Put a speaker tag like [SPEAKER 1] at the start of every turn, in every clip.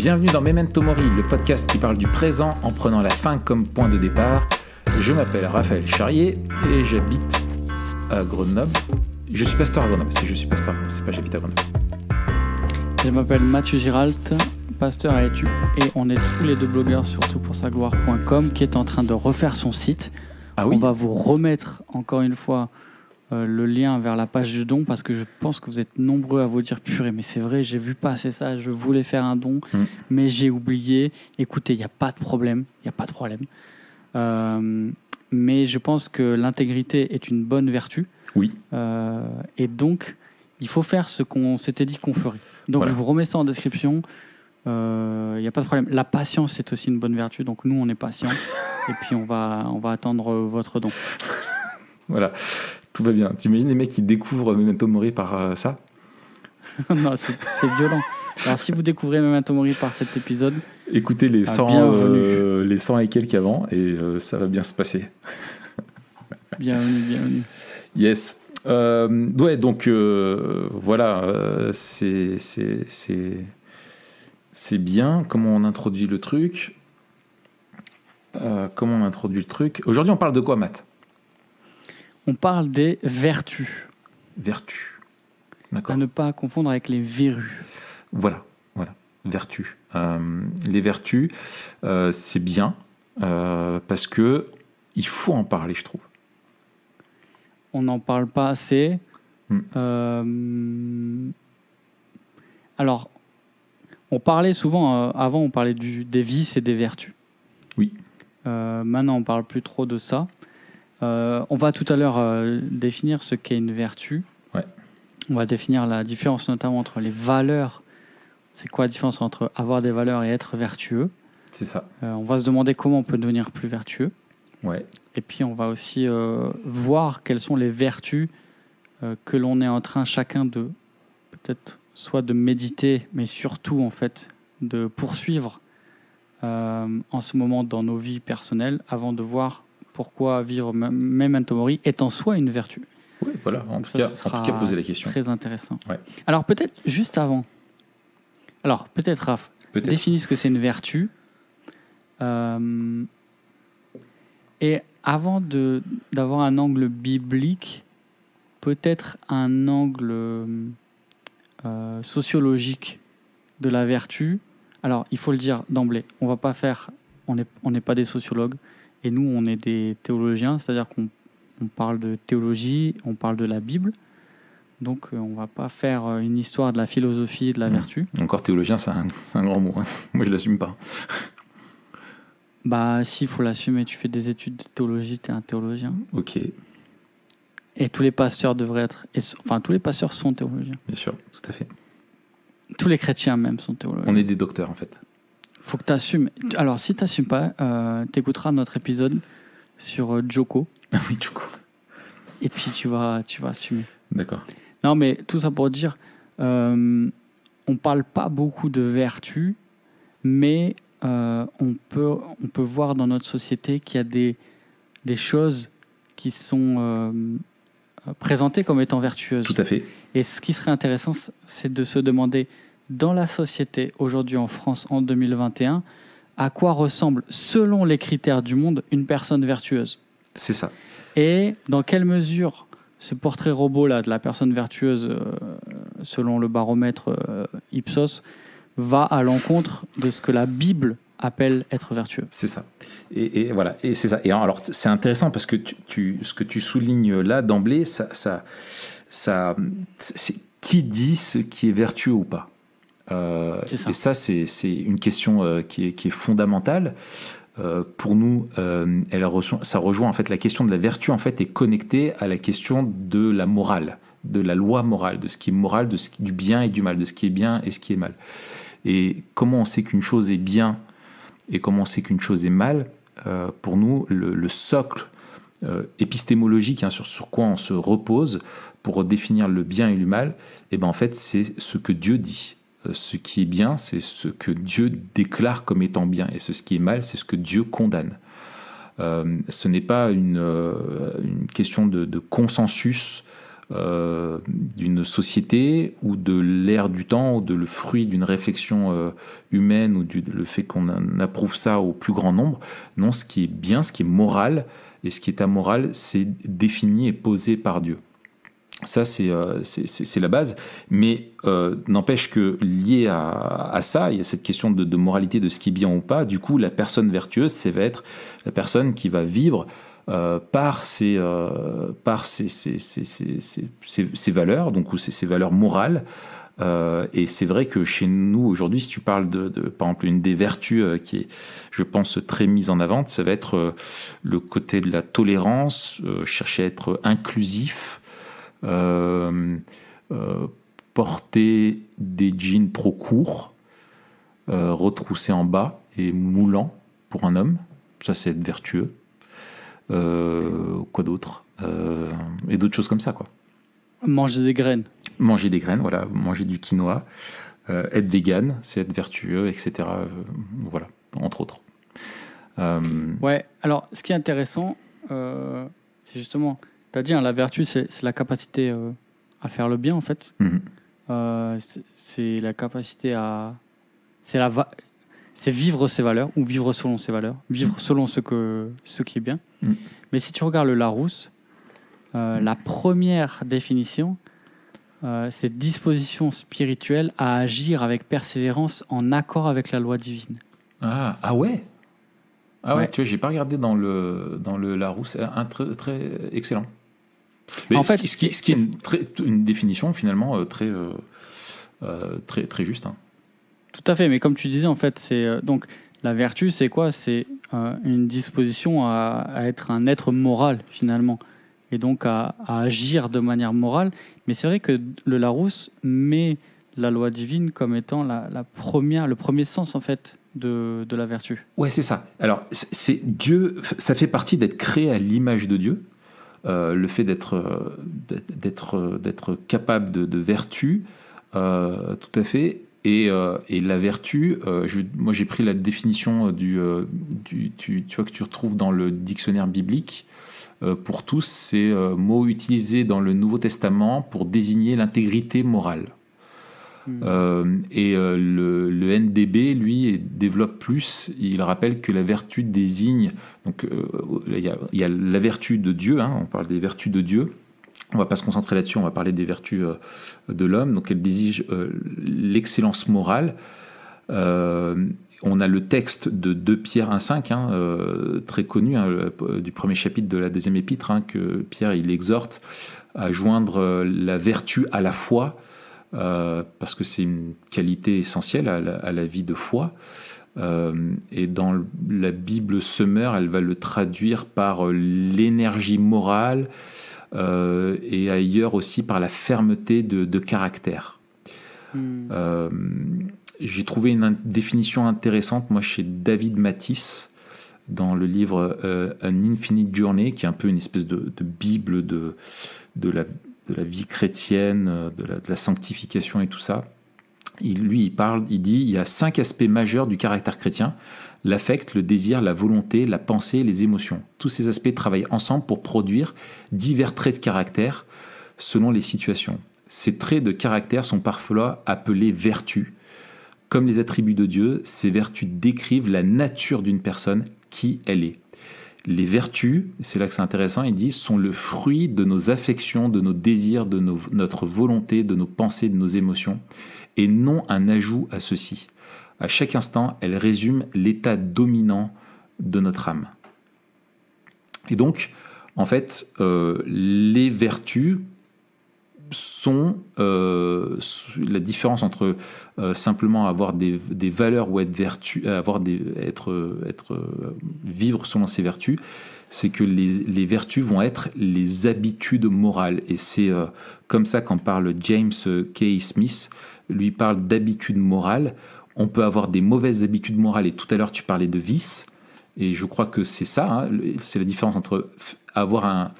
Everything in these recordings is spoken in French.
[SPEAKER 1] Bienvenue dans Memento Mori, le podcast qui parle du présent en prenant la fin comme point de départ. Je m'appelle Raphaël Charrier et j'habite à Grenoble. Je suis pasteur à Grenoble, si je suis pasteur c'est pas j'habite à Grenoble.
[SPEAKER 2] Je m'appelle Mathieu Giralt, pasteur à Etu, et on est tous les deux blogueurs sur toutpoursagloire.com qui est en train de refaire son site. Ah on va vous remettre encore une fois euh, le lien vers la page du don parce que je pense que vous êtes nombreux à vous dire purée, mais c'est vrai, j'ai vu passer ça, je voulais faire un don, mm. mais j'ai oublié. Écoutez, il n'y a pas de problème, il n'y a pas de problème. Euh, mais je pense que l'intégrité est une bonne vertu. Oui. Euh, et donc, il faut faire ce qu'on s'était dit qu'on ferait. Donc, je vous remets ça en description. Il n'y a pas de problème. La patience c'est aussi une bonne vertu. Donc, nous, on est patient. et puis, on va, on va attendre votre don.
[SPEAKER 1] voilà tout va bien. T'imagines les mecs qui découvrent Memento Mori par euh, ça
[SPEAKER 2] Non, c'est violent. Alors, si vous découvrez Memento Mori par cet épisode, écoutez les 100, ah, euh,
[SPEAKER 1] les 100 et quelques avant et euh, ça va bien se passer.
[SPEAKER 2] bienvenue, bienvenue.
[SPEAKER 1] Yes. ouais, donc voilà, c'est c'est bien comment on introduit le truc. comment on introduit le truc. Aujourd'hui, on parle de quoi, Matt on parle des
[SPEAKER 2] vertus. Vertus. D'accord. À ne pas confondre avec les verrues.
[SPEAKER 1] Voilà, voilà. Vertus. Euh, les vertus, euh, c'est bien euh, parce que il faut en parler, je trouve.
[SPEAKER 2] On n'en parle pas assez. Hmm. alors, on parlait souvent, avant, on parlait des vices et des vertus. Oui. maintenant, on parle plus trop de ça. Euh, on va tout à l'heure euh, définir ce qu'est une vertu. On va définir la différence notamment entre les valeurs. C'est quoi la différence entre avoir des valeurs et être vertueux C'est ça. Euh, on va se demander comment on peut devenir plus vertueux. Ouais. Et puis on va aussi voir quelles sont les vertus que l'on est en train chacun de peut-être soit de méditer, mais surtout en fait de poursuivre en ce moment dans nos vies personnelles avant de voir pourquoi vivre même un tomori est en soi une vertu.
[SPEAKER 1] Oui, voilà, en, tout, ça, cas, tout, poser la question. Très
[SPEAKER 2] intéressant. Alors peut-être juste avant, alors peut-être Raph, définis ce que c'est une vertu. Euh, et avant d'avoir un angle biblique, peut-être un angle euh, sociologique de la vertu. Alors il faut le dire d'emblée, on va pas faire, on n'est on n'est pas des sociologues, et nous, on est des théologiens, c'est-à-dire qu'on parle de théologie, on parle de la Bible. Donc, euh, on ne va pas faire euh, une histoire de la philosophie et de la mmh. vertu.
[SPEAKER 1] Encore théologien, c'est un, grand mot. Hein. Moi, je ne l'assume pas.
[SPEAKER 2] Bah, si, il faut l'assumer. Tu fais des études de théologie, tu es un théologien. Ok. Et tous les pasteurs devraient être. enfin, tous les pasteurs sont théologiens. Bien sûr, tout à fait. Tous les chrétiens, même, sont théologiens.
[SPEAKER 1] On est des docteurs, en fait.
[SPEAKER 2] Faut que tu assumes. Alors, si tu n'assumes pas, euh, tu écouteras notre épisode sur euh, Joko. Ah oui, Joko. Et puis, tu vas, tu vas assumer. D'accord. Non, mais tout ça pour dire, euh, on parle pas beaucoup de vertu, mais euh, on, peut, on peut voir dans notre société qu'il y a des, des choses qui sont euh, présentées comme étant vertueuses. Tout à fait. Et ce qui serait intéressant, c'est de se demander dans la société aujourd'hui en France en 2021 à quoi ressemble, selon les critères du monde, une personne vertueuse. C'est ça. Et dans quelle mesure ce portrait robot-là de la personne vertueuse, euh, selon le baromètre euh, Ipsos,
[SPEAKER 1] va à l'encontre de ce que la Bible appelle être vertueux. C'est ça. Et, voilà. Et c'est ça. Et alors, c'est intéressant parce que tu, ce que tu soulignes là d'emblée, ça, ça, ça c'est qui dit ce qui est vertueux ou pas. Euh, et ça, c'est une question euh, qui est, fondamentale. Euh, pour nous, elle ça rejoint en fait la question de la vertu en fait est connectée à la question de la morale, de la loi morale, de ce qui est moral, de ce, du bien et du mal, de ce qui est bien et ce qui est mal. Et comment on sait qu'une chose est bien et comment on sait qu'une chose est mal Pour nous, le, socle épistémologique hein, sur, sur, quoi on se repose pour définir le bien et le mal, et eh ben en fait c'est ce que Dieu dit. Euh, ce qui est bien, c'est ce que Dieu déclare comme étant bien, et ce qui est mal, c'est ce que Dieu condamne. Euh, ce n'est pas une, euh, question de, consensus d'une société ou de l'ère du temps ou de le fruit d'une réflexion humaine ou du, fait qu'on approuve ça au plus grand nombre. Non, ce qui est bien, ce qui est moral et ce qui est amoral, c'est défini et posé par Dieu. Ça, euh, c'est la base. Mais euh, n'empêche que lié à, ça, il y a cette question de, moralité, de ce qui est bien ou pas. Du coup, la personne vertueuse, c'est va être la personne qui va vivre par ses, valeurs, donc ou ses, valeurs morales. Euh, et c'est vrai que chez nous aujourd'hui, si tu parles de, de, par exemple, une des vertus qui est, je pense, très mise en avant, ça va être le côté de la tolérance, chercher à être inclusif, euh, euh, porter des jeans trop courts, euh, retroussés en bas et moulants pour un homme. Ça, c'est être vertueux. quoi d'autre Et d'autres choses comme ça, quoi.
[SPEAKER 2] Manger des graines.
[SPEAKER 1] Manger des graines, voilà. Manger du quinoa. être vegan, c'est être vertueux, etc. voilà, entre autres. Ouais,
[SPEAKER 2] alors ce qui est intéressant, c'est justement tu as dit, hein, la vertu, c'est la capacité euh, à faire le bien, en fait. Mhm. Euh, c'est la capacité à. C'est vivre ses valeurs ou vivre selon ses valeurs, vivre mhm. selon ce, que, ce qui est bien. Mhm. Mais si tu regardes le Larousse, euh, la première définition, c'est disposition spirituelle à agir avec persévérance en accord avec la loi divine.
[SPEAKER 1] Ah, ah ouais ah ouais, tu vois, j'ai pas regardé dans le, dans le Larousse. Un très, très excellent en ce fait, ce, qui, est une, définition finalement euh, très, euh, euh, très, très juste. Hein.
[SPEAKER 2] Tout à fait, mais comme tu disais, en fait, c'est donc la vertu, c'est quoi C'est une disposition à, être un être moral finalement, et donc à, agir de manière morale. Mais c'est vrai que le Larousse met la loi divine comme étant la, première, le premier sens en fait de, la vertu.
[SPEAKER 1] Ouais, c'est ça. Alors, c'est Dieu, ça fait partie d'être créé à l'image de Dieu. Euh, le fait d'être euh, d'être euh, d'être capable de, vertu, tout à fait. Et, la vertu, moi j'ai pris la définition du, tu, tu, vois que tu retrouves dans le dictionnaire biblique pour tous, c'est mot utilisé dans le Nouveau Testament pour désigner l'intégrité morale. Mm. Euh, et euh, le, NDB, lui, développe plus. Il rappelle que la vertu désigne, donc euh, il y, a la vertu de Dieu, hein, on parle des vertus de Dieu. On ne va pas se concentrer là-dessus, on va parler des vertus de l'homme. Donc elle désigne l'excellence morale on a le texte de 2 Pierre 1,5, hein, très connu hein, du premier chapitre de la deuxième épître, que Pierre il exhorte à joindre la vertu à la foi, euh, parce que c'est une qualité essentielle à la, vie de foi. Euh, et dans la Bible Semeur, elle va le traduire par euh, l'énergie morale et ailleurs aussi par la fermeté de, caractère. Hmm. J'ai trouvé une définition intéressante, moi, chez David Matisse, dans le livre An Infinite Journey, qui est un peu une espèce de, de Bible de, de la de la vie chrétienne, euh, de la, sanctification et tout ça, il, lui, il parle, il dit, il y a cinq aspects majeurs du caractère chrétien, l'affect, le désir, la volonté, la pensée les émotions. Tous ces aspects travaillent ensemble pour produire divers traits de caractère selon les situations. Ces traits de caractère sont parfois appelés vertus. Comme les attributs de Dieu, ces vertus décrivent la nature d'une personne, qui elle est les vertus, c'est là que c'est intéressant, ils disent, sont le fruit de nos affections, de nos désirs, de notre volonté, de nos pensées, de nos émotions, et non un ajout à ceci. À chaque instant, elles résument l'état dominant de notre âme. Et donc, en fait, euh, les vertus, sont euh, la différence entre euh, simplement avoir des, valeurs ou être vertu, euh, avoir des, être, être, vivre selon ses vertus, c'est que les, vertus vont être les habitudes morales. Et c'est comme ça qu'en parle James K. Smith. Lui parle d'habitudes morales. On peut avoir des mauvaises habitudes morales. Et tout à l'heure, tu parlais de vice Et je crois que c'est ça, hein. c'est la différence entre avoir un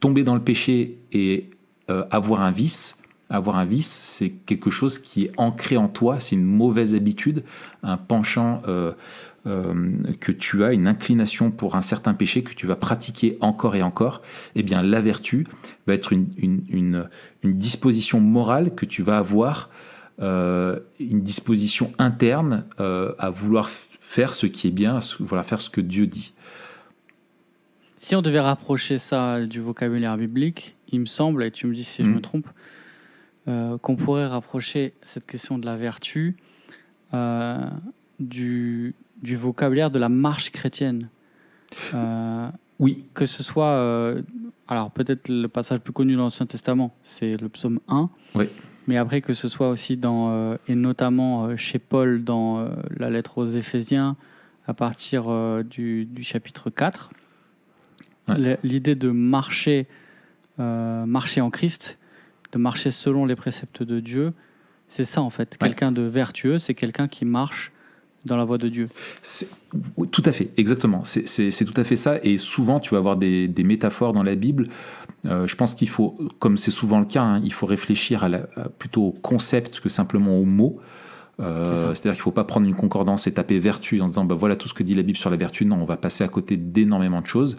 [SPEAKER 1] tomber dans le péché et euh, avoir un vice. Avoir un vice, c'est quelque chose qui est ancré en toi, c'est une mauvaise habitude, un penchant euh, euh, que tu as, une inclination pour un certain péché que tu vas pratiquer encore et encore. Eh bien, la vertu va être une, disposition morale que tu vas avoir une disposition interne à vouloir faire ce qui est bien, voilà, faire ce que Dieu dit.
[SPEAKER 2] Si on devait rapprocher ça du vocabulaire biblique, il me semble, et tu me dis si je me mm. trompe, euh, qu'on pourrait rapprocher cette question de la vertu euh, du, du, vocabulaire de la marche chrétienne. Euh, oui. Que ce soit, alors peut-être le passage plus connu dans l'Ancien Testament, c'est le psaume 1. Oui. Mais après, que ce soit aussi dans, et notamment chez Paul dans la lettre aux Éphésiens, à partir du, chapitre 4, l'idée de marcher euh, marcher en Christ, de marcher selon les préceptes de Dieu. C'est ça en fait. Quelqu'un de vertueux, c'est quelqu'un qui marche dans la voie de Dieu.
[SPEAKER 1] tout à fait, exactement. C'est tout à fait ça. Et souvent, tu vas avoir des, métaphores dans la Bible. Euh, je pense qu'il faut, comme c'est souvent le cas, hein, il faut réfléchir à plutôt au concept que simplement au mot euh, C'est-à-dire qu'il ne faut pas prendre une concordance et taper vertu en disant bah, voilà tout ce que dit la Bible sur la vertu. Non, on va passer à côté d'énormément de choses.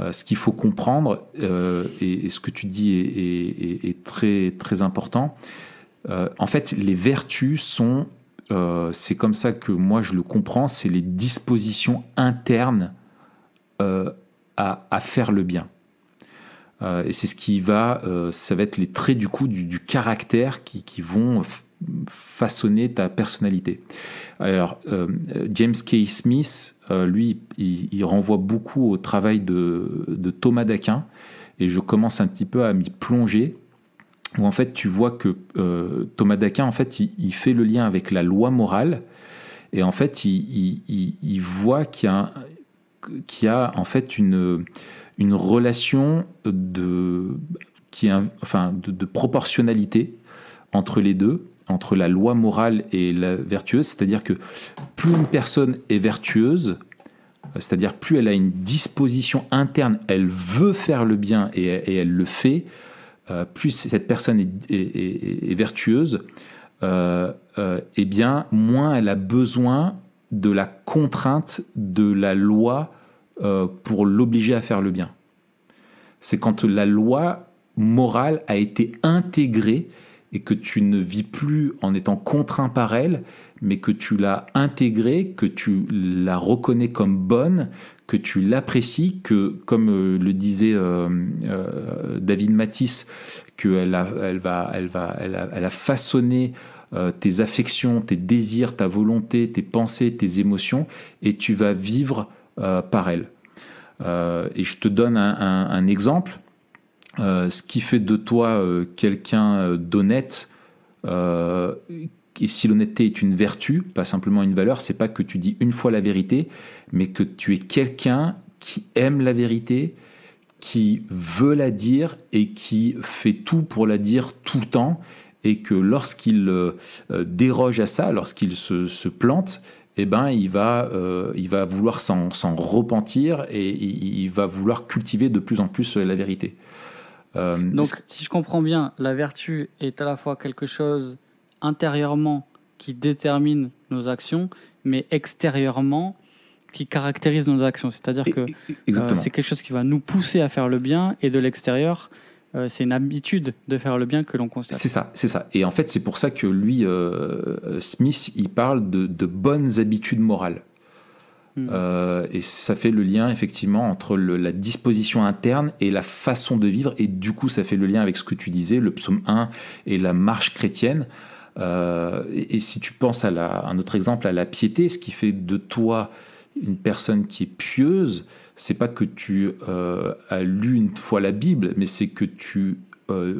[SPEAKER 1] Euh, ce qu'il faut comprendre, euh, et, ce que tu dis est, très, très important, euh, en fait, les vertus sont, c'est comme ça que moi je le comprends, c'est les dispositions internes à, faire le bien. et c'est ce qui va, ça va être les traits du coup du, caractère qui, vont façonner ta personnalité. Alors, James K. Smith euh, lui, il, renvoie beaucoup au travail de, Thomas d'Aquin, et je commence un petit peu à m'y plonger, où en fait tu vois que euh, Thomas d'Aquin, en fait, il, fait le lien avec la loi morale, et en fait, il, voit qu'il y a, en fait une, relation de, qui enfin, de proportionnalité entre les deux entre la loi morale et la vertueuse, c'est-à-dire que plus une personne est vertueuse, euh, c'est-à-dire plus elle a une disposition interne, elle veut faire le bien et, elle le fait, euh, plus cette personne est, vertueuse, euh, euh eh bien moins elle a besoin de la contrainte de la loi pour l'obliger à faire le bien. C'est quand la loi morale a été intégrée et que tu ne vis plus en étant contraint par elle, mais que tu l'as intégrée, que tu la reconnais comme bonne, que tu l'apprécies, que, comme euh, le disait euh, euh, David Matisse, qu'elle a, elle va, elle va, elle a, elle façonné tes affections, tes désirs, ta volonté, tes pensées, tes émotions, et tu vas vivre par elle. et je te donne un exemple. Euh, ce qui fait de toi euh, quelqu'un euh, d'honnête, et si l'honnêteté est une vertu, pas simplement une valeur, c'est pas que tu dis une fois la vérité, mais que tu es quelqu'un qui aime la vérité, qui veut la dire et qui fait tout pour la dire tout le temps, et que lorsqu'il déroge à ça, lorsqu'il se, plante, eh ben, il, va, vouloir s'en repentir et il va vouloir cultiver de plus en plus la vérité. Euh, Donc, si je
[SPEAKER 2] comprends bien, la vertu est à la fois quelque chose intérieurement qui détermine nos actions, mais extérieurement qui caractérise nos actions. C'est-à-dire que euh, c'est quelque chose qui va nous pousser à faire le bien et de l'extérieur, euh, c'est une habitude de faire le bien que l'on constate. C'est
[SPEAKER 1] ça, c'est ça. Et en fait, c'est pour ça que lui, Smith, il parle de bonnes habitudes morales. Mm. Euh, et ça fait le lien effectivement entre la disposition interne et la façon de vivre. Et du coup, ça fait le lien avec ce que tu disais, le psaume 1 et la marche chrétienne. Euh, et, si tu penses à, la, un autre exemple, à la piété, ce qui fait de toi une personne qui est pieuse, c'est pas que tu euh, as lu une fois la Bible, mais c'est que tu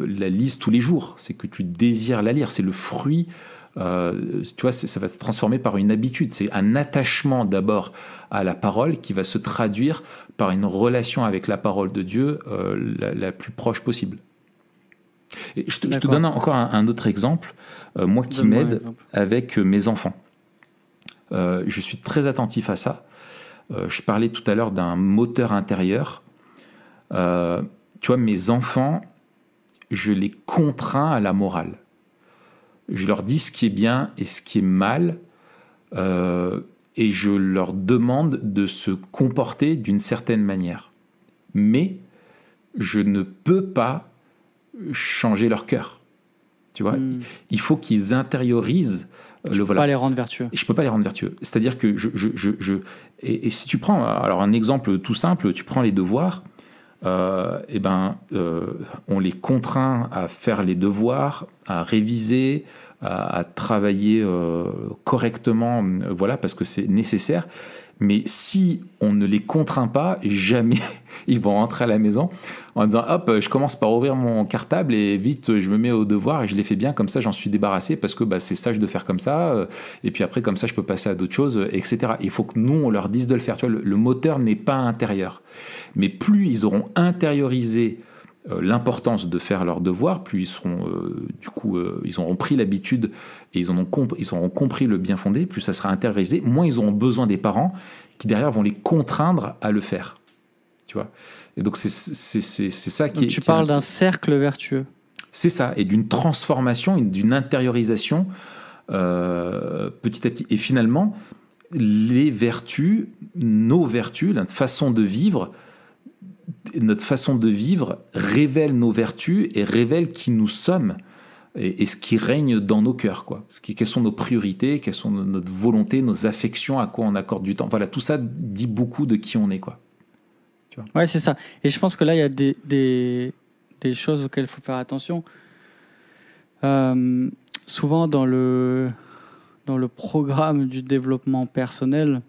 [SPEAKER 1] la lises tous les jours, c'est que tu désires la lire, c'est le fruit euh, tu vois, ça va se transformer par une habitude. C'est un attachement d'abord à la parole qui va se traduire par une relation avec la parole de Dieu euh, la, plus proche possible. Et je, te, donne encore un, autre exemple, euh, moi qui m'aide avec mes enfants. je suis très attentif à ça. je parlais tout à l'heure d'un moteur intérieur. tu vois, mes enfants, je les contrains à la morale je leur dis ce qui est bien et ce qui est mal, euh, et je leur demande de se comporter d'une certaine manière. Mais je ne peux pas changer leur cœur. Tu vois, hmm. il faut qu'ils intériorisent euh, je ne voilà. pas les rendre vertueux. Je peux pas les rendre vertueux. C'est-à-dire que je, et, et, si tu prends alors un exemple tout simple, tu prends les devoirs. Euh, eh ben, euh, on les contraint à faire les devoirs, à réviser, à, travailler euh, correctement, voilà, parce que c'est nécessaire. Mais si on ne les contraint pas, jamais ils vont rentrer à la maison en disant hop, je commence par ouvrir mon cartable et vite je me mets au devoir et je les fais bien, comme ça j'en suis débarrassé parce que bah, c'est sage de faire comme ça, euh, et puis après comme ça je peux passer à d'autres choses, euh, etc. Il faut que nous on leur dise de le faire. Tu vois, le moteur n'est pas intérieur. Mais plus ils auront intériorisé euh, l'importance de faire leurs devoirs, plus ils euh, du coup euh, ils auront pris l'habitude et ils, ont ils auront compris le bien fondé, plus ça sera intériorisé, moins ils auront besoin des parents qui derrière vont les contraindre à le faire. Tu vois Et donc c'est ça qui est. Tu parles d'un cercle vertueux. C'est ça, et d'une transformation, d'une intériorisation petit à petit. Et finalement, les vertus, nos vertus, la façon de vivre, notre façon de vivre révèle nos vertus et révèle qui nous sommes et, ce qui règne dans nos cœurs. Quoi. Ce qui, quelles sont nos priorités, quelles sont notre volonté, nos affections, à quoi on accorde du temps. Voilà, tout ça dit beaucoup de qui on est. Quoi.
[SPEAKER 2] ouais, c'est ça. Et je pense que là, il y a des, des, choses auxquelles il faut faire attention. Euh, souvent, dans le, dans le programme du développement personnel,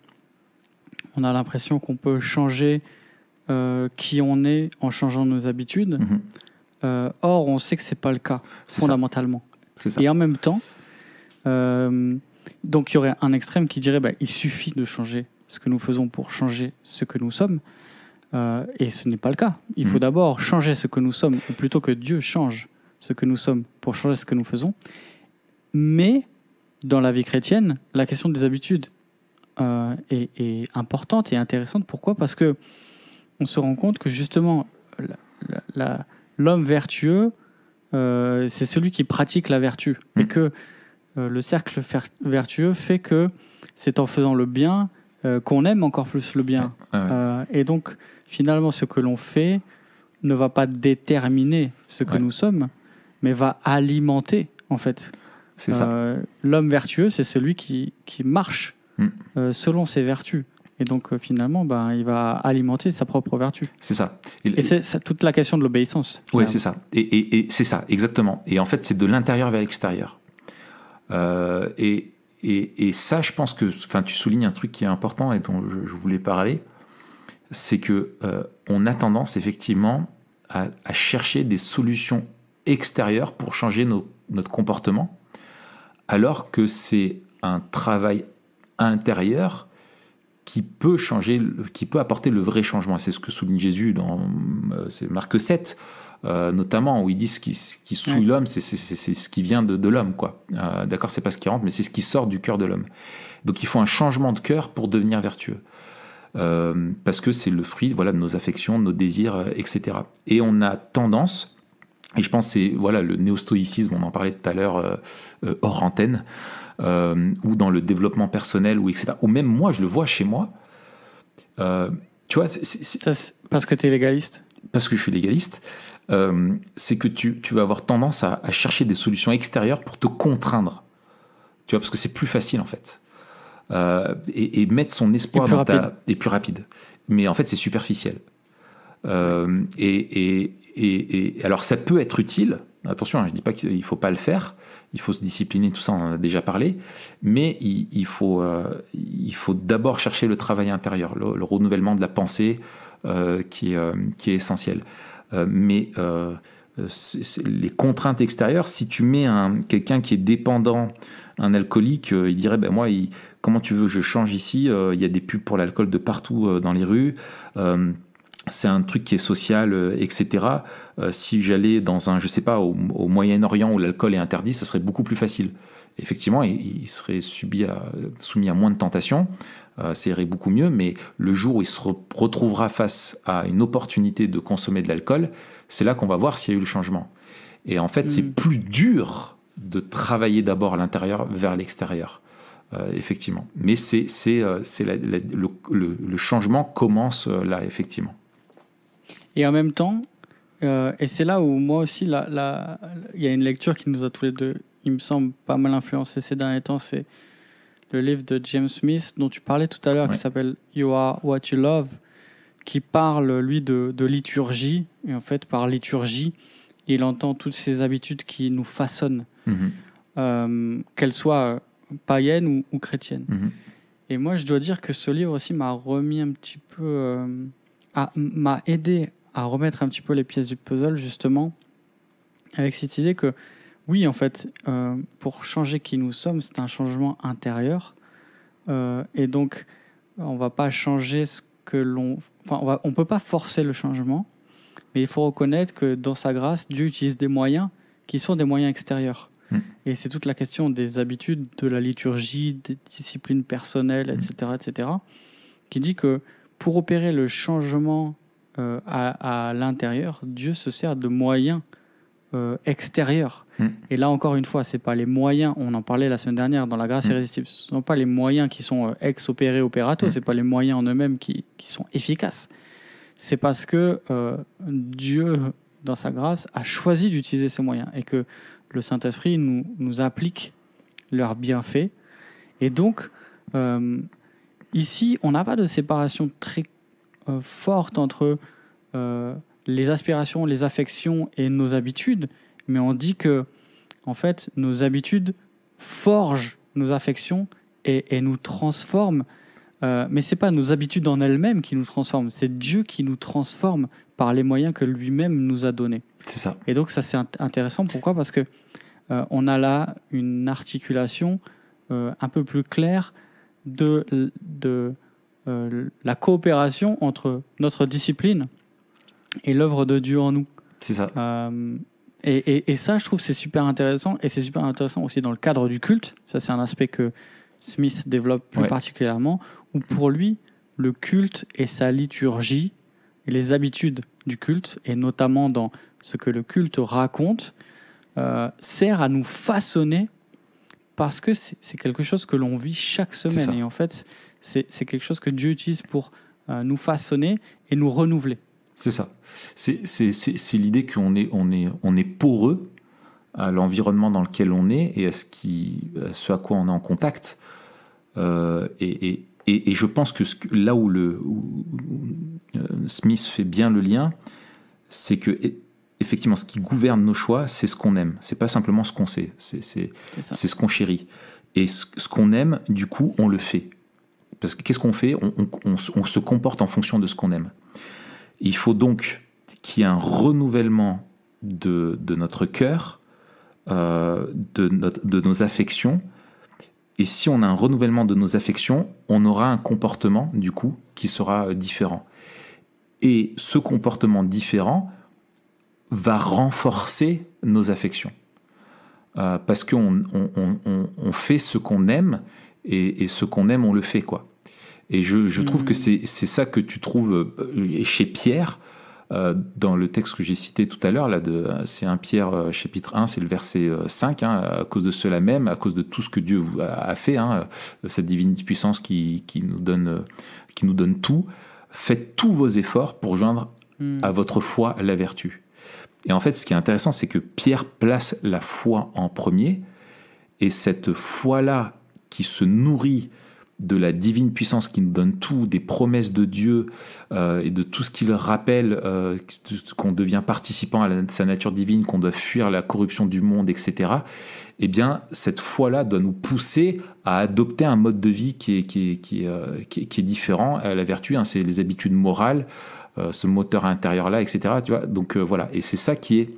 [SPEAKER 2] on a l'impression qu'on peut changer euh, qui on est en changeant nos habitudes. Mhm. Euh, or, on sait que c'est pas le cas fondamentalement. Et en même temps, euh, donc il y aurait un extrême qui dirait bah, il suffit de changer ce que nous faisons pour changer ce que nous sommes. et ce n'est pas le cas. Il faut mhm. d'abord changer ce que nous sommes, ou plutôt que Dieu change ce que nous sommes pour changer ce que nous faisons. Mais dans la vie chrétienne, la question des habitudes est, est, importante et intéressante. Pourquoi Parce que on se rend compte que justement, l'homme vertueux, euh, c'est celui qui pratique la vertu. Mmh. Et que euh, le cercle vertueux fait que c'est en faisant le bien euh, qu'on aime encore plus le bien. Ah et donc, finalement, ce que l'on fait ne va pas déterminer ce que nous sommes, mais va alimenter, en fait. C'est ça. L'homme vertueux, c'est celui qui, marche mmh. selon ses vertus. Et donc euh, finalement, ben, il va alimenter sa propre vertu. C'est ça. Et, c'est toute la question de l'obéissance. Oui, c'est ça.
[SPEAKER 1] Et, c'est ça, exactement. Et en fait, c'est de l'intérieur vers l'extérieur. Euh, et, ça, je pense que, enfin, tu soulignes un truc qui est important et dont je, voulais parler, c'est qu'on euh, a tendance effectivement à, chercher des solutions extérieures pour changer nos, notre comportement, alors que c'est un travail intérieur qui peut changer, qui peut apporter le vrai changement. C'est ce que souligne Jésus dans euh, Marc 7, euh, notamment, où il dit ce qui, qui souille l'homme, c'est ce qui vient de, l'homme, quoi. ce euh, D'accord, c'est pas ce qui rentre, mais c'est ce qui sort du cœur de l'homme. Donc il faut un changement de cœur pour devenir vertueux. parce que c'est le fruit voilà, de nos affections, de nos désirs, etc. Et on a tendance, et je pense c'est voilà, le néostoïcisme, on en parlait tout à l'heure hors antenne, euh, ou dans le développement personnel, ou etc. Ou même moi, je le vois chez moi. Euh, tu vois, parce que tu es légaliste Parce que je suis légaliste. Euh, c'est que tu, vas avoir tendance à, chercher des solutions extérieures pour te contraindre. Tu vois, parce que c'est plus facile en fait. Et, mettre son espoir est plus rapide. Mais en fait, c'est superficiel. et, alors ça peut être utile, attention, hein, je ne dis pas qu'il ne faut pas le faire, il faut se discipliner, tout ça, on en a déjà parlé, mais il, faut, euh, il faut d'abord chercher le travail intérieur, le, renouvellement de la pensée euh, qui, euh, qui est essentiel. mais les contraintes extérieures, si tu mets quelqu'un qui est dépendant, un alcoolique, il dirait, ben moi, comment tu veux que je change ici Il y a des pubs pour l'alcool de partout dans les rues c'est un truc qui est social, euh, etc. Euh, si j'allais dans un, je sais pas, au, Moyen-Orient où l'alcool est interdit, ça serait beaucoup plus facile. Effectivement, il, serait subi soumis à moins de tentations, euh, ça irait beaucoup mieux, mais le jour où il se retrouvera face à une opportunité de consommer de l'alcool, c'est là qu'on va voir s'il y a eu le changement. Et en fait, c'est mm. plus dur de travailler d'abord à l'intérieur vers l'extérieur. effectivement. Mais c'est, le, changement commence là, effectivement.
[SPEAKER 2] Et en même temps, euh, et c'est là où moi aussi, il y a une lecture qui nous a tous les deux, il me semble, pas mal influencé ces derniers temps. C'est le livre de James Smith dont tu parlais tout à l'heure, qui s'appelle You Are What You Love, qui parle, lui, de, liturgie. Et en fait, par liturgie, il entend toutes ces habitudes qui nous façonnent, mm-hmm. euh, qu'elles soient euh, païennes ou, chrétiennes. Mm-hmm. Et moi, je dois dire que ce livre aussi m'a remis un petit peu, m'a aidé à remettre un petit peu les pièces du puzzle, justement, avec cette idée que, oui, en fait, euh, pour changer qui nous sommes, c'est un changement intérieur. Euh, et donc, on va pas changer ce que l'on. Enfin, on, va... peut pas forcer le changement, mais il faut reconnaître que dans sa grâce, Dieu utilise des moyens qui sont des moyens extérieurs. Hmm. Et c'est toute la question des habitudes, de la liturgie, des disciplines personnelles, etc., etc., qui dit que pour opérer le changement euh, à, l'intérieur, Dieu se sert de moyens euh, extérieurs. Hmm. Et là encore une fois, c'est pas les moyens. On en parlait la semaine dernière dans la grâce hmm. irrésistible. Ce sont pas les moyens qui sont euh, ex opéré operato. Mm. C'est pas les moyens en eux-mêmes qui, sont efficaces. C'est parce que Dieu, dans sa grâce, a choisi d'utiliser ces moyens et que le Saint Esprit nous, nous applique leurs bienfaits. Et donc Ici, on n'a pas de séparation très euh, forte entre euh, les aspirations, les affections et nos habitudes, mais on dit que, en fait, nos habitudes forgent nos affections et, nous transforment. Euh, mais ce n'est pas nos habitudes en elles-mêmes qui nous transforment, c'est Dieu qui nous transforme par les moyens que lui-même nous a donnés. C'est ça. Et donc, ça, c'est intéressant. Pourquoi Parce que on a là une articulation un peu plus claire de, de euh, la coopération entre notre discipline et l'œuvre de Dieu en nous. C'est ça. Euh, et, ça, je trouve, c'est super intéressant. Et c'est super intéressant aussi dans le cadre du culte. Ça, c'est un aspect que Smith développe plus particulièrement, où pour lui, le culte et sa liturgie, et les habitudes du culte, et notamment dans ce que le culte raconte, euh, sert à nous façonner parce que c'est quelque chose que l'on vit chaque semaine. Et en fait, c'est quelque chose que Dieu utilise pour euh, nous façonner et
[SPEAKER 1] nous renouveler. C'est ça. C'est l'idée qu'on est, on est, on est poreux à l'environnement dans lequel on est et à ce, qui, à ce à quoi on est en contact. Euh, et, je pense que là où, le, euh, Smith fait bien le lien, c'est que effectivement, ce qui gouverne nos choix, c'est ce qu'on aime. C'est pas simplement ce qu'on sait, c'est ce qu'on chérit. Et ce qu'on aime, du coup, on le fait. Parce que qu'est-ce qu'on fait on, se comporte en fonction de ce qu'on aime. Il faut donc qu'il y ait un renouvellement de, notre cœur, euh, de, nos affections. Et si on a un renouvellement de nos affections, on aura un comportement, du coup, qui sera euh, différent. Et ce comportement différent va renforcer nos affections. Euh, parce qu'on fait ce qu'on aime, et, et ce qu'on aime, on le fait, quoi. Et je, trouve que mm. c'est ça que tu trouves euh, chez Pierre, euh, dans le texte que j'ai cité tout à l'heure, là, euh, c'est un Pierre chapitre 1, c'est le verset 5, hein, à cause de cela même, à cause de tout ce que Dieu a, fait, hein, cette divine puissance qui, nous donne, qui nous donne tout, faites tous vos efforts pour joindre mm. à votre foi la vertu. Et en fait, ce qui est intéressant, c'est que Pierre place la foi en premier, et cette foi-là qui se nourrit de la divine puissance qui nous donne tout, des promesses de Dieu euh, et de tout ce qu'il rappelle, euh, qu'on devient participant à sa nature divine, qu'on doit fuir la corruption du monde, etc., eh bien, cette foi-là doit nous pousser à adopter un mode de vie qui est, qui euh, différent. La vertu, hein, c'est les habitudes morales, ce moteur intérieur-là, etc. Tu vois Donc voilà, et c'est ça qui est...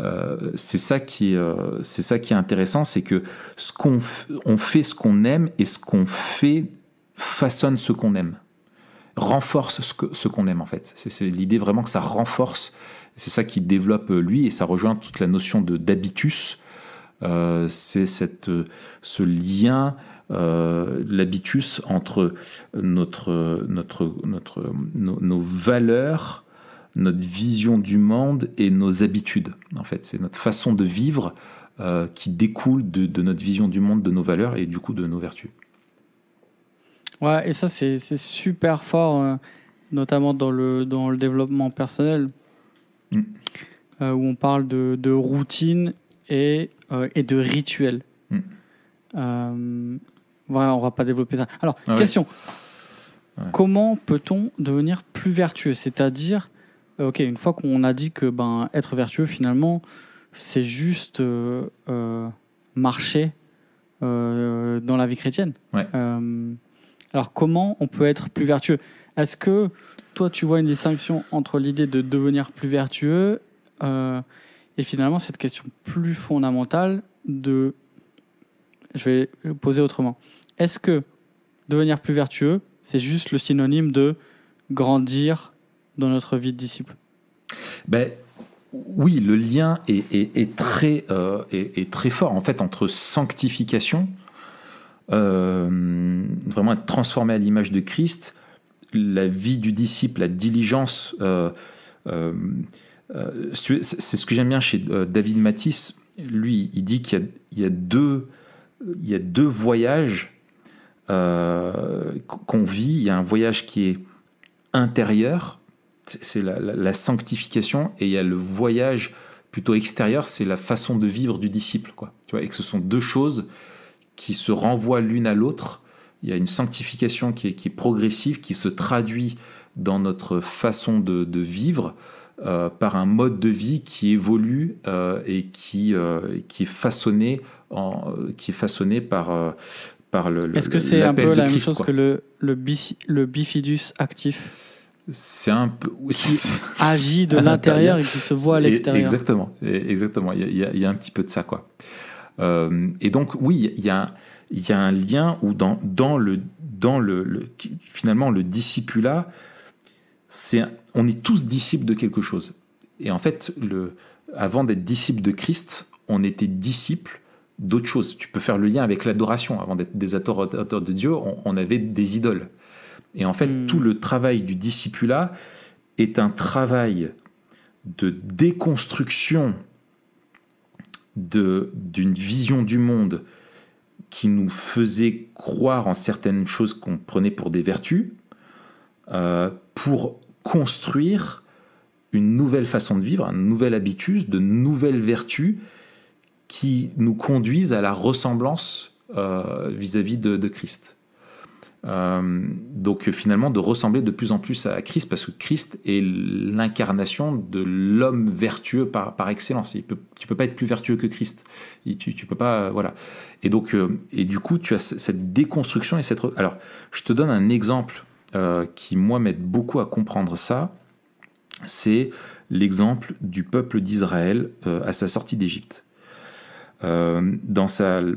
[SPEAKER 1] Euh, c'est ça qui est, euh, c'est ça qui est intéressant, c'est que ce qu'on on fait ce qu'on aime et ce qu'on fait façonne ce qu'on aime, renforce ce, qu'on aime en fait. C'est, l'idée vraiment que ça renforce. C'est ça qui développe euh, lui et ça rejoint toute la notion de d'habitus. c'est cette, ce lien, l'habitus entre notre, notre, notre, nos valeurs notre vision du monde et nos habitudes. En fait, c'est notre façon de vivre euh, qui découle de, de, notre vision du monde, de nos valeurs et du coup de nos vertus.
[SPEAKER 2] Ouais, et ça c'est super fort, euh, notamment dans le, dans le développement personnel, mm. euh, où on parle de, de routine et, et, de rituel. Mmh. Ouais, on va pas développer ça. Alors, ah question. Comment peut-on devenir plus vertueux C'est-à-dire, euh, ok, une fois qu'on a dit que ben, être vertueux, finalement, c'est juste euh, euh, marcher dans la vie chrétienne. alors comment on peut être plus vertueux Est-ce que toi, tu vois une distinction entre l'idée de devenir plus vertueux et finalement cette question plus fondamentale de... Je vais poser autrement. Est-ce que devenir plus vertueux, c'est juste le synonyme de grandir dans notre vie de disciple
[SPEAKER 1] ben, Oui, le lien est, très, euh, est, très fort en fait entre sanctification, euh, vraiment être transformé à l'image de Christ, la vie du disciple, la diligence. Euh, c'est ce que j'aime bien chez David Matisse. Lui, il dit qu'il y, deux, il y a deux voyages qu'on vit. Il y a un voyage qui est intérieur, c'est la, sanctification et il y a le voyage plutôt extérieur, c'est la façon de vivre du disciple, quoi. Tu vois, et que ce sont deux choses qui se renvoient l'une à l'autre. Il y a une sanctification qui est, progressive, qui se traduit dans notre façon de, vivre euh, par un mode de vie qui évolue euh, et euh, qui, est façonné en, qui est façonné par par le, Est-ce que c'est un peu la même chose
[SPEAKER 2] que le bifidus actif
[SPEAKER 1] c'est un peu qui agit de l'intérieur et qui se voit à l'extérieur. Exactement, exactement. Il y, a, un petit peu de ça, quoi. Euh, et donc oui, il y a, un lien où dans, le dans finalement le discipula c'est on est tous disciples de quelque chose. Et en fait, avant d'être disciple de Christ, on était disciple d'autre chose. Tu peux faire le lien avec l'adoration. Avant d'être des adorateurs de Dieu, on avait des idoles. Et en fait, hmm. tout le travail du discipulat est un travail de déconstruction d'une vision du monde qui nous faisait croire en certaines choses qu'on prenait pour des vertus, euh, pour construire une nouvelle façon de vivre, un nouvel habitus, de nouvelles vertus qui nous conduisent à la ressemblance euh, vis-à-vis de Christ. Euh, donc finalement de ressembler de plus en plus à Christ parce que Christ est l'incarnation de l'homme vertueux par, excellence. tu tu peux pas être plus vertueux que Christ. tu, peux pas euh, voilà. Et donc euh, et du coup tu as cette déconstruction et cette alors je te donne un exemple qui moi m'aide beaucoup à comprendre ça. C'est l'exemple du peuple d'Israël à sa sortie d'Égypte. Euh, dans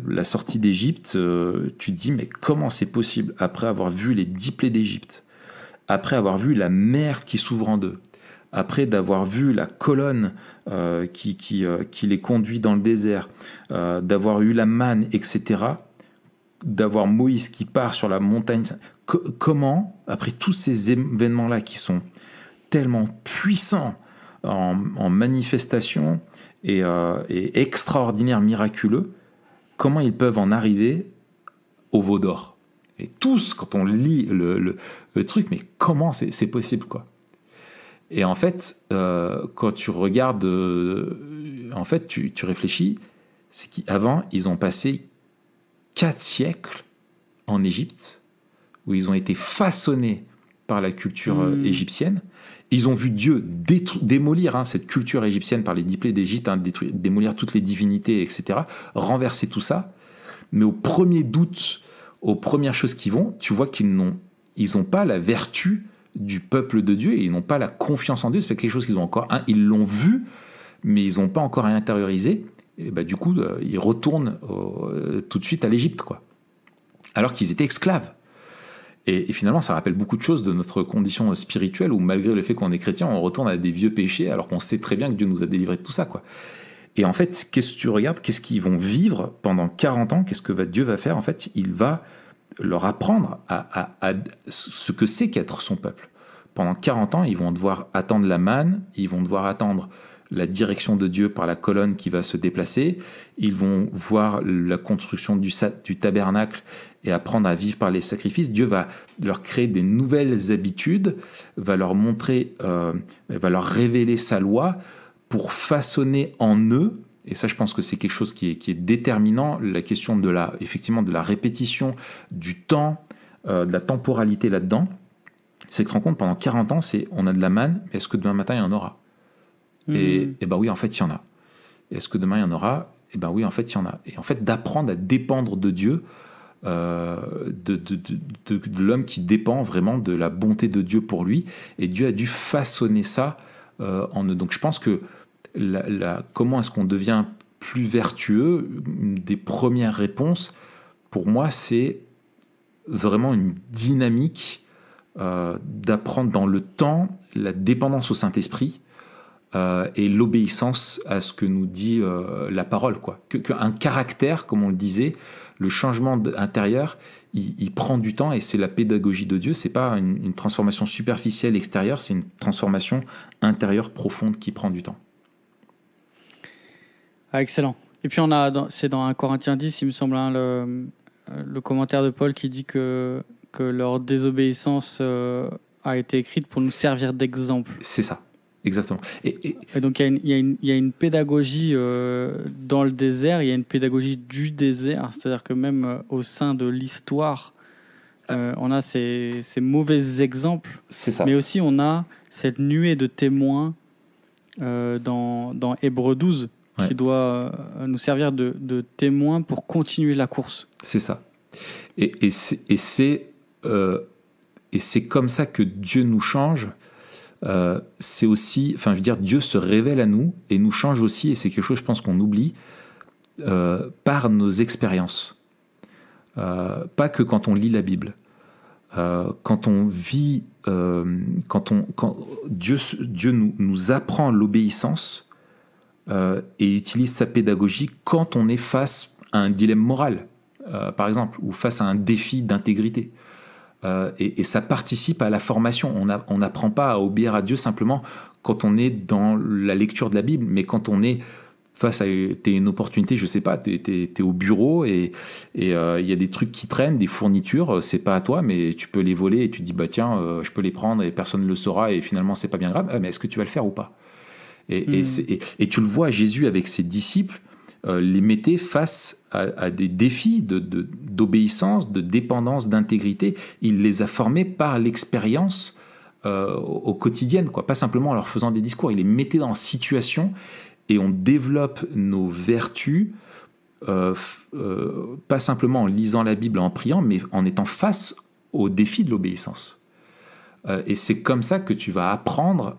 [SPEAKER 1] la sortie d'Égypte, euh, tu te dis mais comment c'est possible après avoir vu les dix plaies d'Égypte, après avoir vu la mer qui s'ouvre en deux, après d'avoir vu la colonne euh, qui, les conduit dans le désert, d'avoir eu la manne, etc., d'avoir Moïse qui part sur la montagne, comment, après tous ces événements-là qui sont tellement puissants en, en manifestation, euh, et, extraordinaire, miraculeux, comment ils peuvent en arriver au veau d'or. Et tous, quand on lit le, truc, mais comment c'est possible, quoi Et en fait, euh, quand tu regardes, euh, en fait, tu, réfléchis, c'est qu'avant, ils ont passé quatre siècles en Égypte, où ils ont été façonnés par la culture hmm. égyptienne, ils ont vu Dieu démolir hein, cette culture égyptienne par les dix d'Égypte, hein, démolir toutes les divinités, etc., renverser tout ça. Mais au premier doute, aux premières choses qui vont, tu vois qu'ils n'ont ils pas la vertu du peuple de Dieu ils n'ont pas la confiance en Dieu. C'est quelque chose qu'ils ont encore. Hein, ils l'ont vu, mais ils n'ont pas encore intériorisé. Et bah, du coup, euh, ils retournent euh, tout de suite à l'Égypte, quoi. Alors qu'ils étaient esclaves. Et, finalement, ça rappelle beaucoup de choses de notre condition spirituelle où, malgré le fait qu'on est chrétien, on retourne à des vieux péchés alors qu'on sait très bien que Dieu nous a délivrés de tout ça. quoi. Et en fait, qu'est-ce que tu regardes Qu'est-ce qu'ils vont vivre pendant 40 ans Qu'est-ce que va, Dieu va faire En fait, il va leur apprendre à, à ce que c'est qu'être son peuple. Pendant 40 ans, ils vont devoir attendre la manne, ils vont devoir attendre la direction de Dieu par la colonne qui va se déplacer. Ils vont voir la construction du, tabernacle et apprendre à vivre par les sacrifices. Dieu va leur créer des nouvelles habitudes, va leur montrer, euh, va leur révéler sa loi pour façonner en eux et ça je pense que c'est quelque chose qui est, déterminant, la question de la, effectivement, de la répétition, du temps, euh, de la temporalité là-dedans, c'est que te rends compte, pendant 40 ans, c'est on a de la manne, est-ce que demain matin il y en aura et, hmm. et, ben oui, en fait, il y en a. Est-ce que demain, il y en aura Et eh ben oui, en fait, il y en a. Et en fait, d'apprendre à dépendre de Dieu, euh, de, l'homme qui dépend vraiment de la bonté de Dieu pour lui. Et Dieu a dû façonner ça. Euh, en en, donc je pense que la, comment est-ce qu'on devient plus vertueux des premières réponses, pour moi, c'est vraiment une dynamique euh, d'apprendre dans le temps la dépendance au Saint-Esprit euh, et l'obéissance à ce que nous dit euh, la parole. Quoi. Que, un caractère, comme on le disait, le changement intérieur, il, prend du temps et c'est la pédagogie de Dieu. C'est pas une, transformation superficielle extérieure, c'est une transformation intérieure profonde qui prend du temps.
[SPEAKER 2] Ah, excellent. Et puis on a, c'est dans 1 Corinthiens 10, il me semble, hein, le, commentaire de Paul qui dit que, que leur désobéissance euh, a été écrite pour nous servir d'exemple.
[SPEAKER 1] C'est ça. Exactement.
[SPEAKER 2] Et, donc il y, a une pédagogie euh, dans le désert, il y a une pédagogie du désert, hein. c'est-à-dire que même euh, au sein de l'histoire, ah. euh, on a ces, mauvais exemples, ça. mais aussi on a cette nuée de témoins dans, dans Hébreu 12 qui doit nous servir de, témoins pour continuer la course.
[SPEAKER 1] C'est ça. Et, et c'est comme ça que Dieu nous change euh, c'est aussi, enfin je veux dire, Dieu se révèle à nous et nous change aussi, et c'est quelque chose je pense qu'on oublie, euh, par nos expériences. Euh, pas que quand on lit la Bible. quand on vit, quand, on, quand Dieu, Dieu nous, nous apprend l'obéissance et utilise sa pédagogie quand on est face à un dilemme moral, par exemple, ou face à un défi d'intégrité. Euh, et, ça participe à la formation. On n'apprend pas à obéir à Dieu simplement quand on est dans la lecture de la Bible, mais quand on est face à es une opportunité, je sais pas, tu es, au bureau et euh, il y a des trucs qui traînent, des fournitures, euh, c'est pas à toi, mais tu peux les voler et tu te dis, bah tiens, je peux les prendre et personne ne le saura et finalement c'est pas bien grave, ah, mais est-ce que tu vas le faire ou pas et, hmm. et, et, tu le vois, Jésus avec ses disciples, euh, les mettait face à, des défis d'obéissance, de, de, dépendance, d'intégrité. Il les a formés par l'expérience euh, au quotidien, quoi. pas simplement en leur faisant des discours. Il les mettait en situation et on développe nos vertus. Euh, pas simplement en lisant la Bible, en priant, mais en étant face aux défis de l'obéissance et c'est comme ça que tu vas apprendre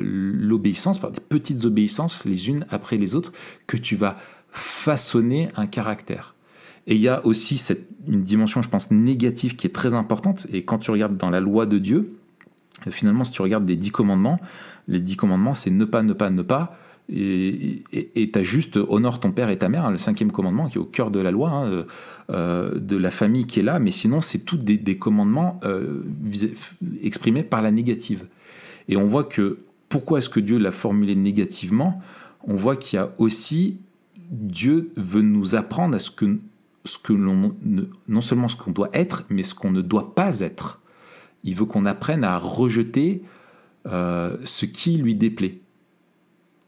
[SPEAKER 1] l'obéissance par des petites obéissances les unes après les autres que tu vas façonner un caractère. Et il y a aussi cette, une dimension, je pense, négative qui est très importante. Et quand tu regardes dans la loi de Dieu, euh, finalement, si tu regardes les dix commandements, les dix commandements, c'est ne pas, ne pas, ne pas. Et tu as juste honore ton père et ta mère, hein, le cinquième commandement qui est au cœur de la loi, hein, euh, euh, de la famille qui est là, mais sinon c'est tous des, commandements exprimés par la négative. Et on voit que pourquoi est-ce que Dieu l'a formulé négativement On voit qu'il y a aussi Dieu veut nous apprendre à ce que, ce que l'on, non seulement ce qu'on doit être, mais ce qu'on ne doit pas être. Il veut qu'on apprenne à rejeter euh, ce qui lui déplaît.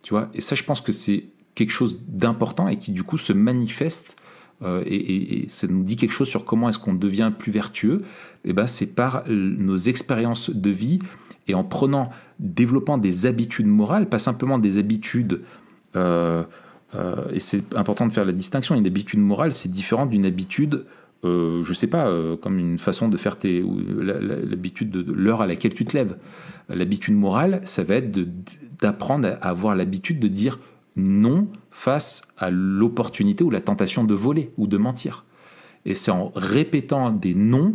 [SPEAKER 1] Tu vois Et ça, je pense que c'est quelque chose d'important et qui, du coup, se manifeste euh, et, ça nous dit quelque chose sur comment est-ce qu'on devient plus vertueux. Et eh ben, c'est par nos expériences de vie et en prenant, développant des habitudes morales, pas simplement des habitudes. Euh, euh, et c'est important de faire la distinction. Une habitude morale, c'est différent d'une habitude euh, je sais pas, euh, comme une façon de faire tes, l'habitude de, l'heure à laquelle tu te lèves. L'habitude morale, ça va être d'apprendre à avoir l'habitude de dire non face à l'opportunité ou la tentation de voler ou de mentir. Et c'est en répétant des non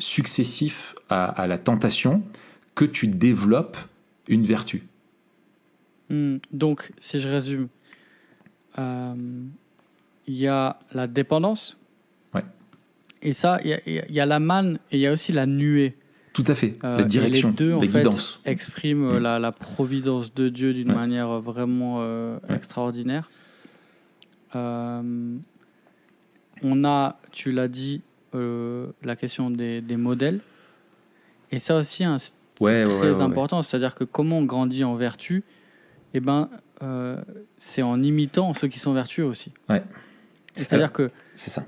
[SPEAKER 1] successifs à, la tentation que tu développes une vertu.
[SPEAKER 2] Hmm, donc, si je résume, euh, il y a la dépendance. Et ça, il y, a la manne et il y a aussi la nuée.
[SPEAKER 1] Tout à fait. la euh, direction, les deux, en fait,
[SPEAKER 2] expriment mm. euh, la, providence de Dieu d'une manière vraiment extraordinaire. on a, tu l'as dit, la question des, modèles. Et ça aussi, hein, c'est très important. C'est-à-dire que comment on grandit en vertu, et eh ben, euh, c'est en imitant ceux qui sont vertueux aussi. C'est-à-dire que. C'est ça.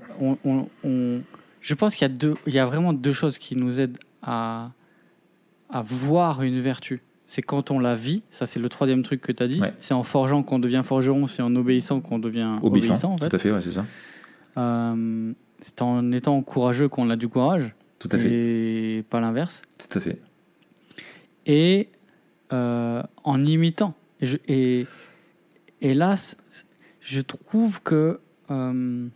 [SPEAKER 2] je pense qu'il y, a deux, il y a vraiment deux choses qui nous aident à, voir une vertu. C'est quand on la vit, ça c'est le troisième truc que tu as dit. C'est en forgeant qu'on devient forgeron, c'est en obéissant qu'on devient obéissant. Tout à fait, euh, c'est en étant courageux qu'on a du courage. Tout à fait. Et pas l'inverse. Tout à fait. Et euh, en imitant. Et, hélas, je trouve que euh,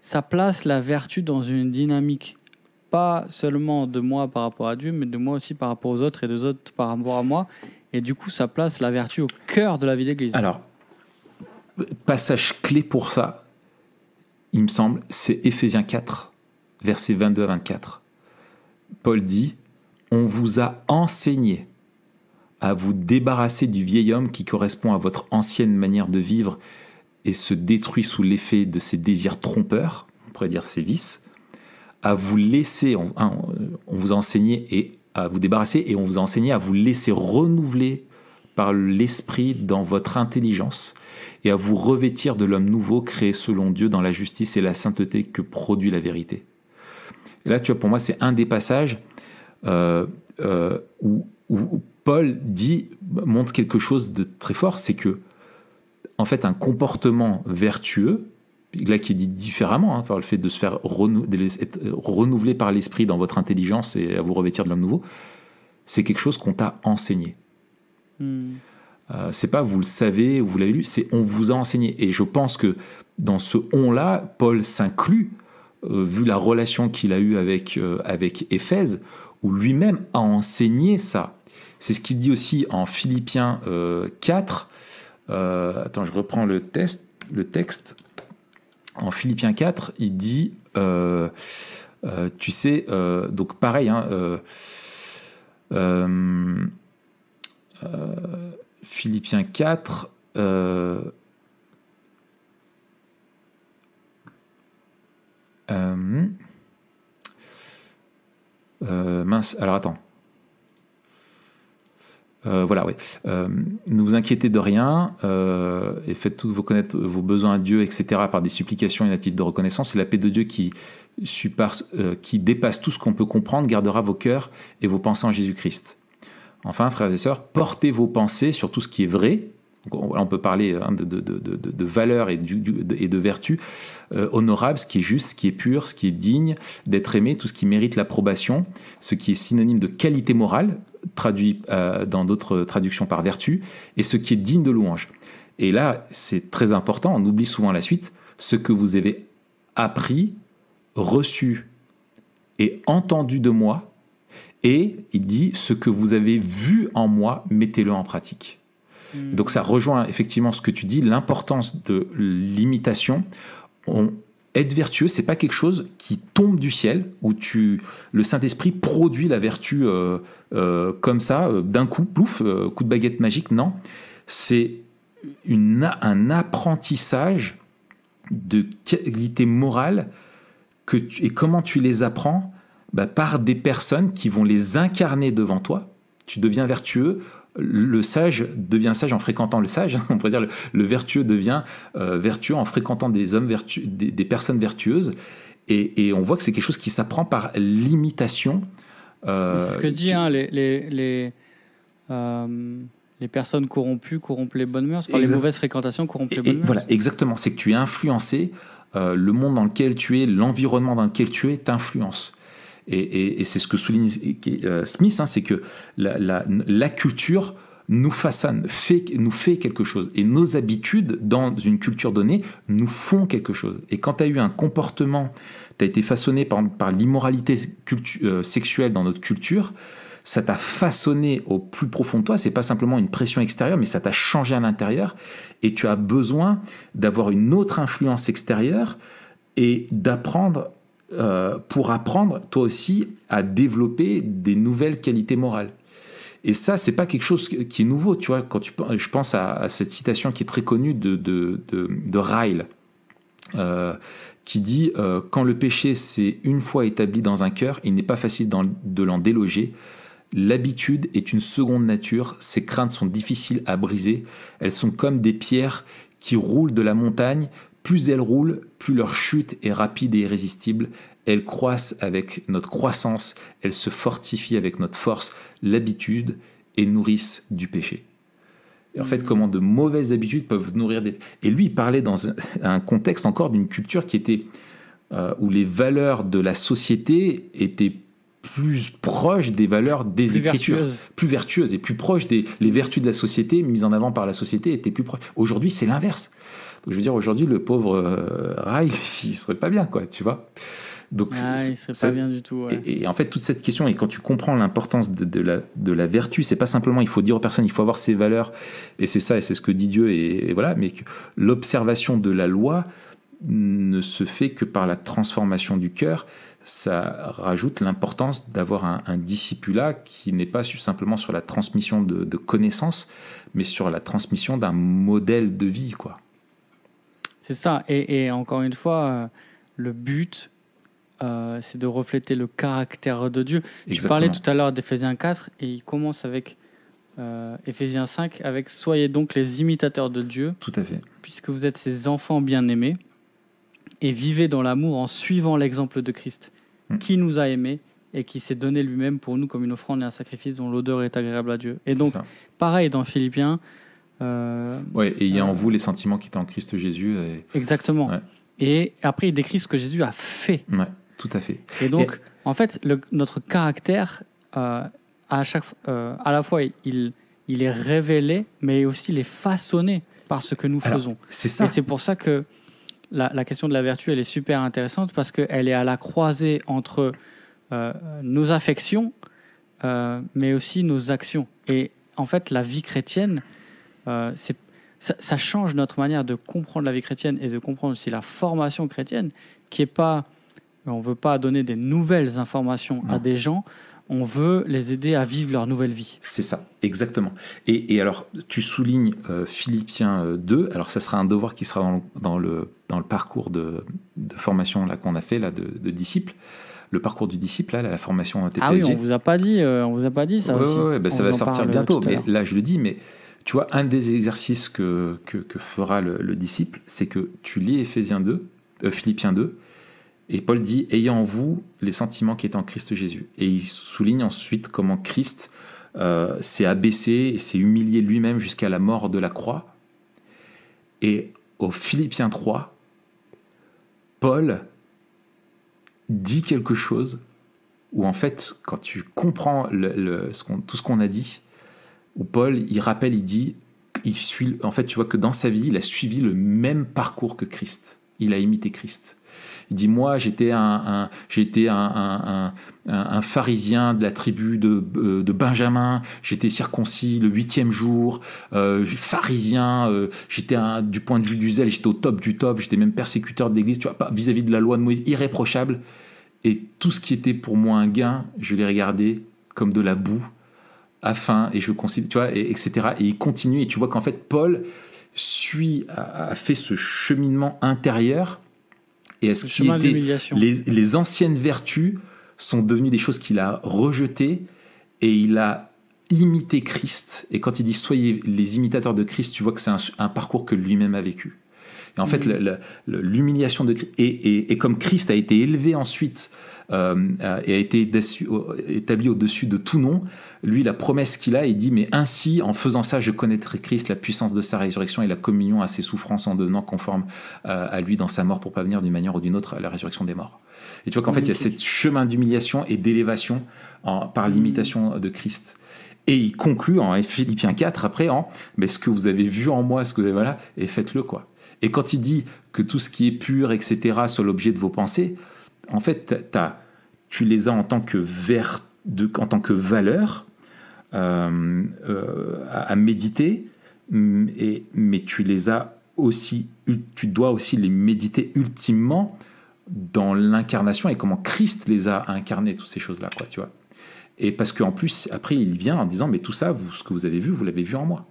[SPEAKER 2] ça place la vertu dans une dynamique, pas seulement de moi par rapport à Dieu, mais de moi aussi par rapport aux autres et des autres par rapport à moi. Et du coup, ça place la vertu au cœur de la vie d'Église. Alors,
[SPEAKER 1] passage clé pour ça, il me semble, c'est Éphésiens 4, versets 22 à 24. Paul dit, on vous a enseigné à vous débarrasser du vieil homme qui correspond à votre ancienne manière de vivre et se détruit sous l'effet de ses désirs trompeurs, on pourrait dire ses vices, à vous laisser, hein, on, vous a et à vous débarrasser et on vous a à vous laisser renouveler par l'esprit dans votre intelligence et à vous revêtir de l'homme nouveau créé selon Dieu dans la justice et la sainteté que produit la vérité. là, tu vois, pour moi, c'est un des passages euh, euh, où où Paul dit, montre quelque chose de très fort, c'est que, en fait, un comportement vertueux, là qui est dit différemment, hein, par le fait de se faire renouveler par l'esprit dans votre intelligence et à vous revêtir de l'homme nouveau, c'est quelque chose qu'on t'a enseigné. Hmm. Euh, c'est pas vous le savez ou vous l'avez lu, c'est on vous a enseigné. Et je pense que dans ce on-là, Paul s'inclut, euh, vu la relation qu'il a eue avec, euh, avec Éphèse, ou lui-même a enseigné ça. C'est ce qu'il dit aussi en Philippiens 4. Euh, euh, attends, je reprends le, test, le texte. En Philippiens 4, il dit, euh, tu sais, donc pareil, hein, Philippiens 4, euh, mince, alors attends. Euh, voilà, oui. Euh, ne vous inquiétez de rien et faites tous vos, connaître vos besoins à Dieu, etc., par des supplications et un attitude de reconnaissance. Et la paix de Dieu qui, qui dépasse tout ce qu'on peut comprendre gardera vos cœurs et vos pensées en Jésus-Christ. Enfin, frères et sœurs, portez vos pensées sur tout ce qui est vrai, on, peut parler hein, de, valeur et, de vertu euh, honorable, ce qui est juste, ce qui est pur, ce qui est digne d'être aimé, tout ce qui mérite l'approbation, ce qui est synonyme de qualité morale, traduit euh, dans d'autres traductions par vertu, et ce qui est digne de louange. Et là, c'est très important, on oublie souvent la suite, ce que vous avez appris, reçu et entendu de moi, et il dit ce que vous avez vu en moi, mettez-le en pratique. Mm. Donc ça rejoint effectivement ce que tu dis, l'importance de l'imitation. être vertueux, c'est pas quelque chose qui tombe du ciel où tu le Saint-Esprit produit la vertu euh, euh, comme ça euh, d'un coup, plouf, coup de baguette magique. Non, c'est un apprentissage de qualité morale que et comment tu les apprends bah, par des personnes qui vont les incarner devant toi. Tu deviens vertueux le sage devient sage en fréquentant le sage, hein, on pourrait dire le, le vertueux devient euh, vertueux en fréquentant des hommes des, personnes vertueuses, et, on voit que c'est quelque chose qui s'apprend par l'imitation. Euh, c'est ce que
[SPEAKER 2] dit hein, les, euh, les, personnes corrompues corrompent les bonnes mœurs, Par les mauvaises fréquentations corrompent les bonnes mœurs. Voilà,
[SPEAKER 1] exactement, c'est que tu es influencé, le monde dans lequel tu es, l'environnement dans lequel tu es t'influence. Et, c'est ce que souligne euh, Smith, hein, c'est que la, culture nous façonne, fait, nous fait quelque chose. Et nos habitudes dans une culture donnée nous font quelque chose. Et quand tu as eu un comportement, tu as été façonné par, par l'immoralité euh, sexuelle dans notre culture, ça t'a façonné au plus profond de toi. C'est pas simplement une pression extérieure, mais ça t'a changé à l'intérieur. Et tu as besoin d'avoir une autre influence extérieure et d'apprendre euh, pour apprendre toi aussi à développer des nouvelles qualités morales. Et ça, c'est pas quelque chose qui est nouveau, tu vois. Quand tu, je pense à, cette citation qui est très connue de, de, de, Ryle, euh, qui dit euh, Quand le péché s'est une fois établi dans un cœur, il n'est pas facile de l'en déloger. L'habitude est une seconde nature, ses craintes sont difficiles à briser, elles sont comme des pierres qui roulent de la montagne, plus elles roulent, plus leur chute est rapide et irrésistible, elles croissent avec notre croissance, elles se fortifient avec notre force, l'habitude, et nourrissent du péché. Et en fait, mm. comment de mauvaises habitudes peuvent nourrir des... Et lui, il parlait dans un contexte encore d'une culture qui était... Euh, où les valeurs de la société étaient plus proches des valeurs des écritures, plus vertueuses et plus proches. des les vertus de la société mises en avant par la société étaient plus proches. Aujourd'hui, c'est l'inverse je veux dire, aujourd'hui, le pauvre euh, il il serait pas bien, quoi, tu vois. Donc, ah, il serait pas bien du tout. Et, en fait, toute cette question, et quand tu comprends l'importance de, la, de la vertu, c'est pas simplement il faut dire aux personnes, il faut avoir ses valeurs, et c'est ça, et c'est ce que dit Dieu, et, voilà, mais l'observation de la loi ne se fait que par la transformation du cœur. Ça rajoute l'importance d'avoir un, un, discipulat qui n'est pas simplement sur la transmission de connaissances, mais sur la transmission d'un modèle de vie, quoi.
[SPEAKER 2] C'est ça. Et, encore une fois, euh, le but, euh, c'est de refléter le caractère de Dieu. je parlais tout à l'heure d'Éphésiens 4 et il commence avec euh, Éphésiens 5 avec Soyez donc les imitateurs de Dieu. Tout à fait. Puisque vous êtes ses enfants bien-aimés et vivez dans l'amour en suivant l'exemple de Christ hmm. qui nous a aimés et qui s'est donné lui-même pour nous comme une offrande et un sacrifice dont l'odeur est agréable à Dieu. Et donc, pareil dans Philippiens, euh,
[SPEAKER 1] ouais, et il y a en euh, vous les sentiments qui étaient en Christ Jésus. Et...
[SPEAKER 2] Exactement. Et après, il décrit ce que Jésus a fait.
[SPEAKER 1] tout à fait. Et donc,
[SPEAKER 2] en fait, notre caractère, euh, à, chaque, à la fois, il, il est révélé, mais aussi il est façonné par ce que nous faisons. C'est ça. Et c'est pour ça que la, question de la vertu, elle est super intéressante parce qu'elle est à la croisée entre nos affections, mais aussi nos actions. Et en fait, la vie chrétienne, euh, ça, change notre manière de comprendre la vie chrétienne et de comprendre aussi la formation chrétienne, qui est pas, on veut pas donner des nouvelles informations à des gens, on veut les aider à vivre leur nouvelle vie.
[SPEAKER 1] C'est ça, exactement. Et, alors, tu soulignes euh, Philippiens 2, euh, alors ça sera un devoir qui sera dans le, dans le, parcours de, de formation qu'on a fait là, de, disciples le parcours du disciple, là, la formation TPSG. Ah oui, on
[SPEAKER 2] vous a pas dit, on vous a pas dit ça aussi. Ouais, ben, ça va sortir bientôt. Mais
[SPEAKER 1] là, je le dis, mais tu vois, un des exercices que, fera le, disciple, c'est que tu lis 2, euh, Philippiens 2, et Paul dit Ayez en vous les sentiments qui étaient en Christ Jésus. Et il souligne ensuite comment Christ euh, s'est abaissé et s'est humilié lui-même jusqu'à la mort de la croix. Et au Philippiens 3, Paul dit quelque chose où en fait, quand tu comprends tout ce qu'on a dit, où Paul, il rappelle, il dit, il suit, en fait, tu vois que dans sa vie, il a suivi le même parcours que Christ. Il a imité Christ. Il dit Moi, j'étais un, j'étais un, pharisien de la tribu euh, de, Benjamin, j'étais circoncis le huitième jour, euh, pharisien, euh, j'étais du point de vue du zèle, j'étais au top du top, j'étais même persécuteur de l'Église, tu vois, vis à -vis de la loi de Moïse, irréprochable. Et tout ce qui était pour moi un gain, je l'ai regardé comme de la boue afin, et je considère, tu vois, etc. Et il continue et tu vois qu'en fait Paul suit, a, fait ce cheminement intérieur et est-ce qu'il les, les, anciennes vertus sont devenues des choses qu'il a rejetées et il a imité Christ. Et quand il dit soyez les imitateurs de Christ, tu vois que c'est un parcours que lui-même a vécu. Et en fait, mm-hmm. l'humiliation de Christ, et, comme Christ a été élevé ensuite euh, euh, et a été établi au-dessus de tout nom, lui, la promesse qu'il a, il dit, mais ainsi, en faisant ça, je connaîtrai Christ, la puissance de sa résurrection et la communion à ses souffrances en devenant conforme euh, à lui dans sa mort pour parvenir d'une manière ou d'une autre à la résurrection des morts. Et tu vois qu'en fait, il y a ce chemin d'humiliation et d'élévation par mm-hmm. l'imitation de Christ. Et il conclut en Philippiens 4 après en mais ce que vous avez vu en moi, ce que vous avez voilà, et faites-le quoi. Et quand il dit que tout ce qui est pur, etc., soit l'objet de vos pensées, en fait, tu les as en tant que, vert, en tant que valeur euh, euh, à, méditer, mm, mais tu les as aussi, tu dois aussi les méditer ultimement dans l'incarnation et comment Christ les a incarnés, toutes ces choses-là, quoi, tu vois. Et parce qu'en plus, après, il vient en disant, mais tout ça, vous, ce que vous avez vu, vous l'avez vu en moi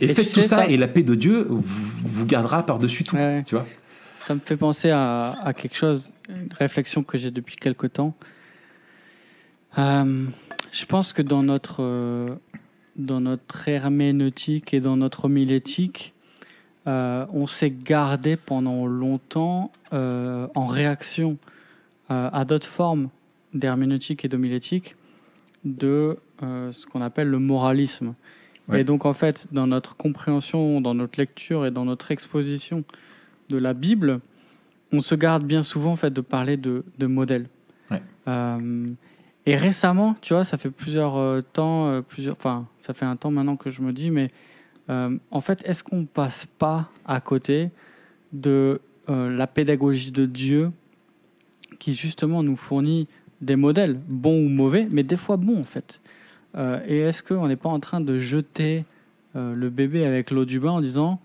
[SPEAKER 1] et, faites tout ça, et la paix de Dieu vous, gardera par-dessus tout.
[SPEAKER 2] ça me fait penser à, quelque chose, une réflexion que j'ai depuis quelque temps. Euh, je pense que dans notre, euh, dans notre herméneutique et dans notre homilétique, euh, on s'est gardé pendant longtemps en réaction à d'autres formes d'herméneutique et d'homilétique de ce qu'on appelle le moralisme. Et donc, en fait, dans notre compréhension, dans notre lecture et dans notre exposition de la Bible, on se garde bien souvent en fait, de parler de, modèles. Euh, et récemment, tu vois, ça fait plusieurs euh, temps, euh, plusieurs, enfin, ça fait un temps maintenant que je me dis, mais en fait, est-ce qu'on ne passe pas à côté de la pédagogie de Dieu qui justement nous fournit des modèles, bons ou mauvais, mais des fois bons en fait. Euh, et est-ce qu'on n'est pas en train de jeter euh, le bébé avec l'eau du bain en disant,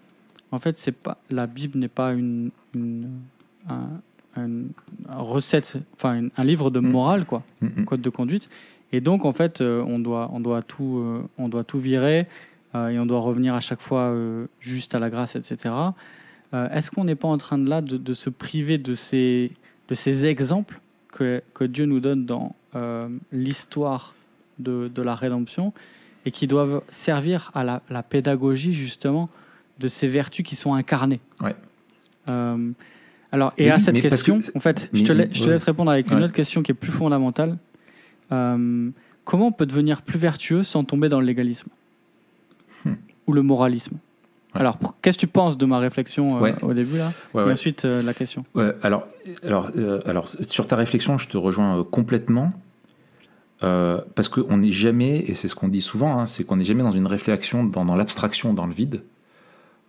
[SPEAKER 2] en fait, c'est pas la Bible n'est pas une, recette, enfin un livre de mm. morale, quoi, mm, mm. code de conduite. Et donc, en fait, euh, on, doit, on, doit tout, on doit tout virer et on doit revenir à chaque fois juste à la grâce, etc. Est-ce qu'on n'est pas en train de là se priver de ces, de ces exemples que, que Dieu nous donne dans l'histoire de, la rédemption et qui doivent servir à la, pédagogie justement de ces vertus qui sont incarnées. Euh, alors, et à cette question, en fait, je, te, je te laisse répondre avec une autre question qui est plus fondamentale. Euh, comment on peut devenir plus vertueux sans tomber dans le légalisme hmm. ou le moralisme Alors, qu'est-ce que tu penses de ma réflexion euh, au début là Et ensuite, la question.
[SPEAKER 1] alors, alors, alors, sur ta réflexion, je te rejoins complètement. Euh, parce qu'on n'est jamais, et c'est ce qu'on dit souvent, hein, c'est qu'on n'est jamais dans une réflexion, dans, l'abstraction, dans le vide,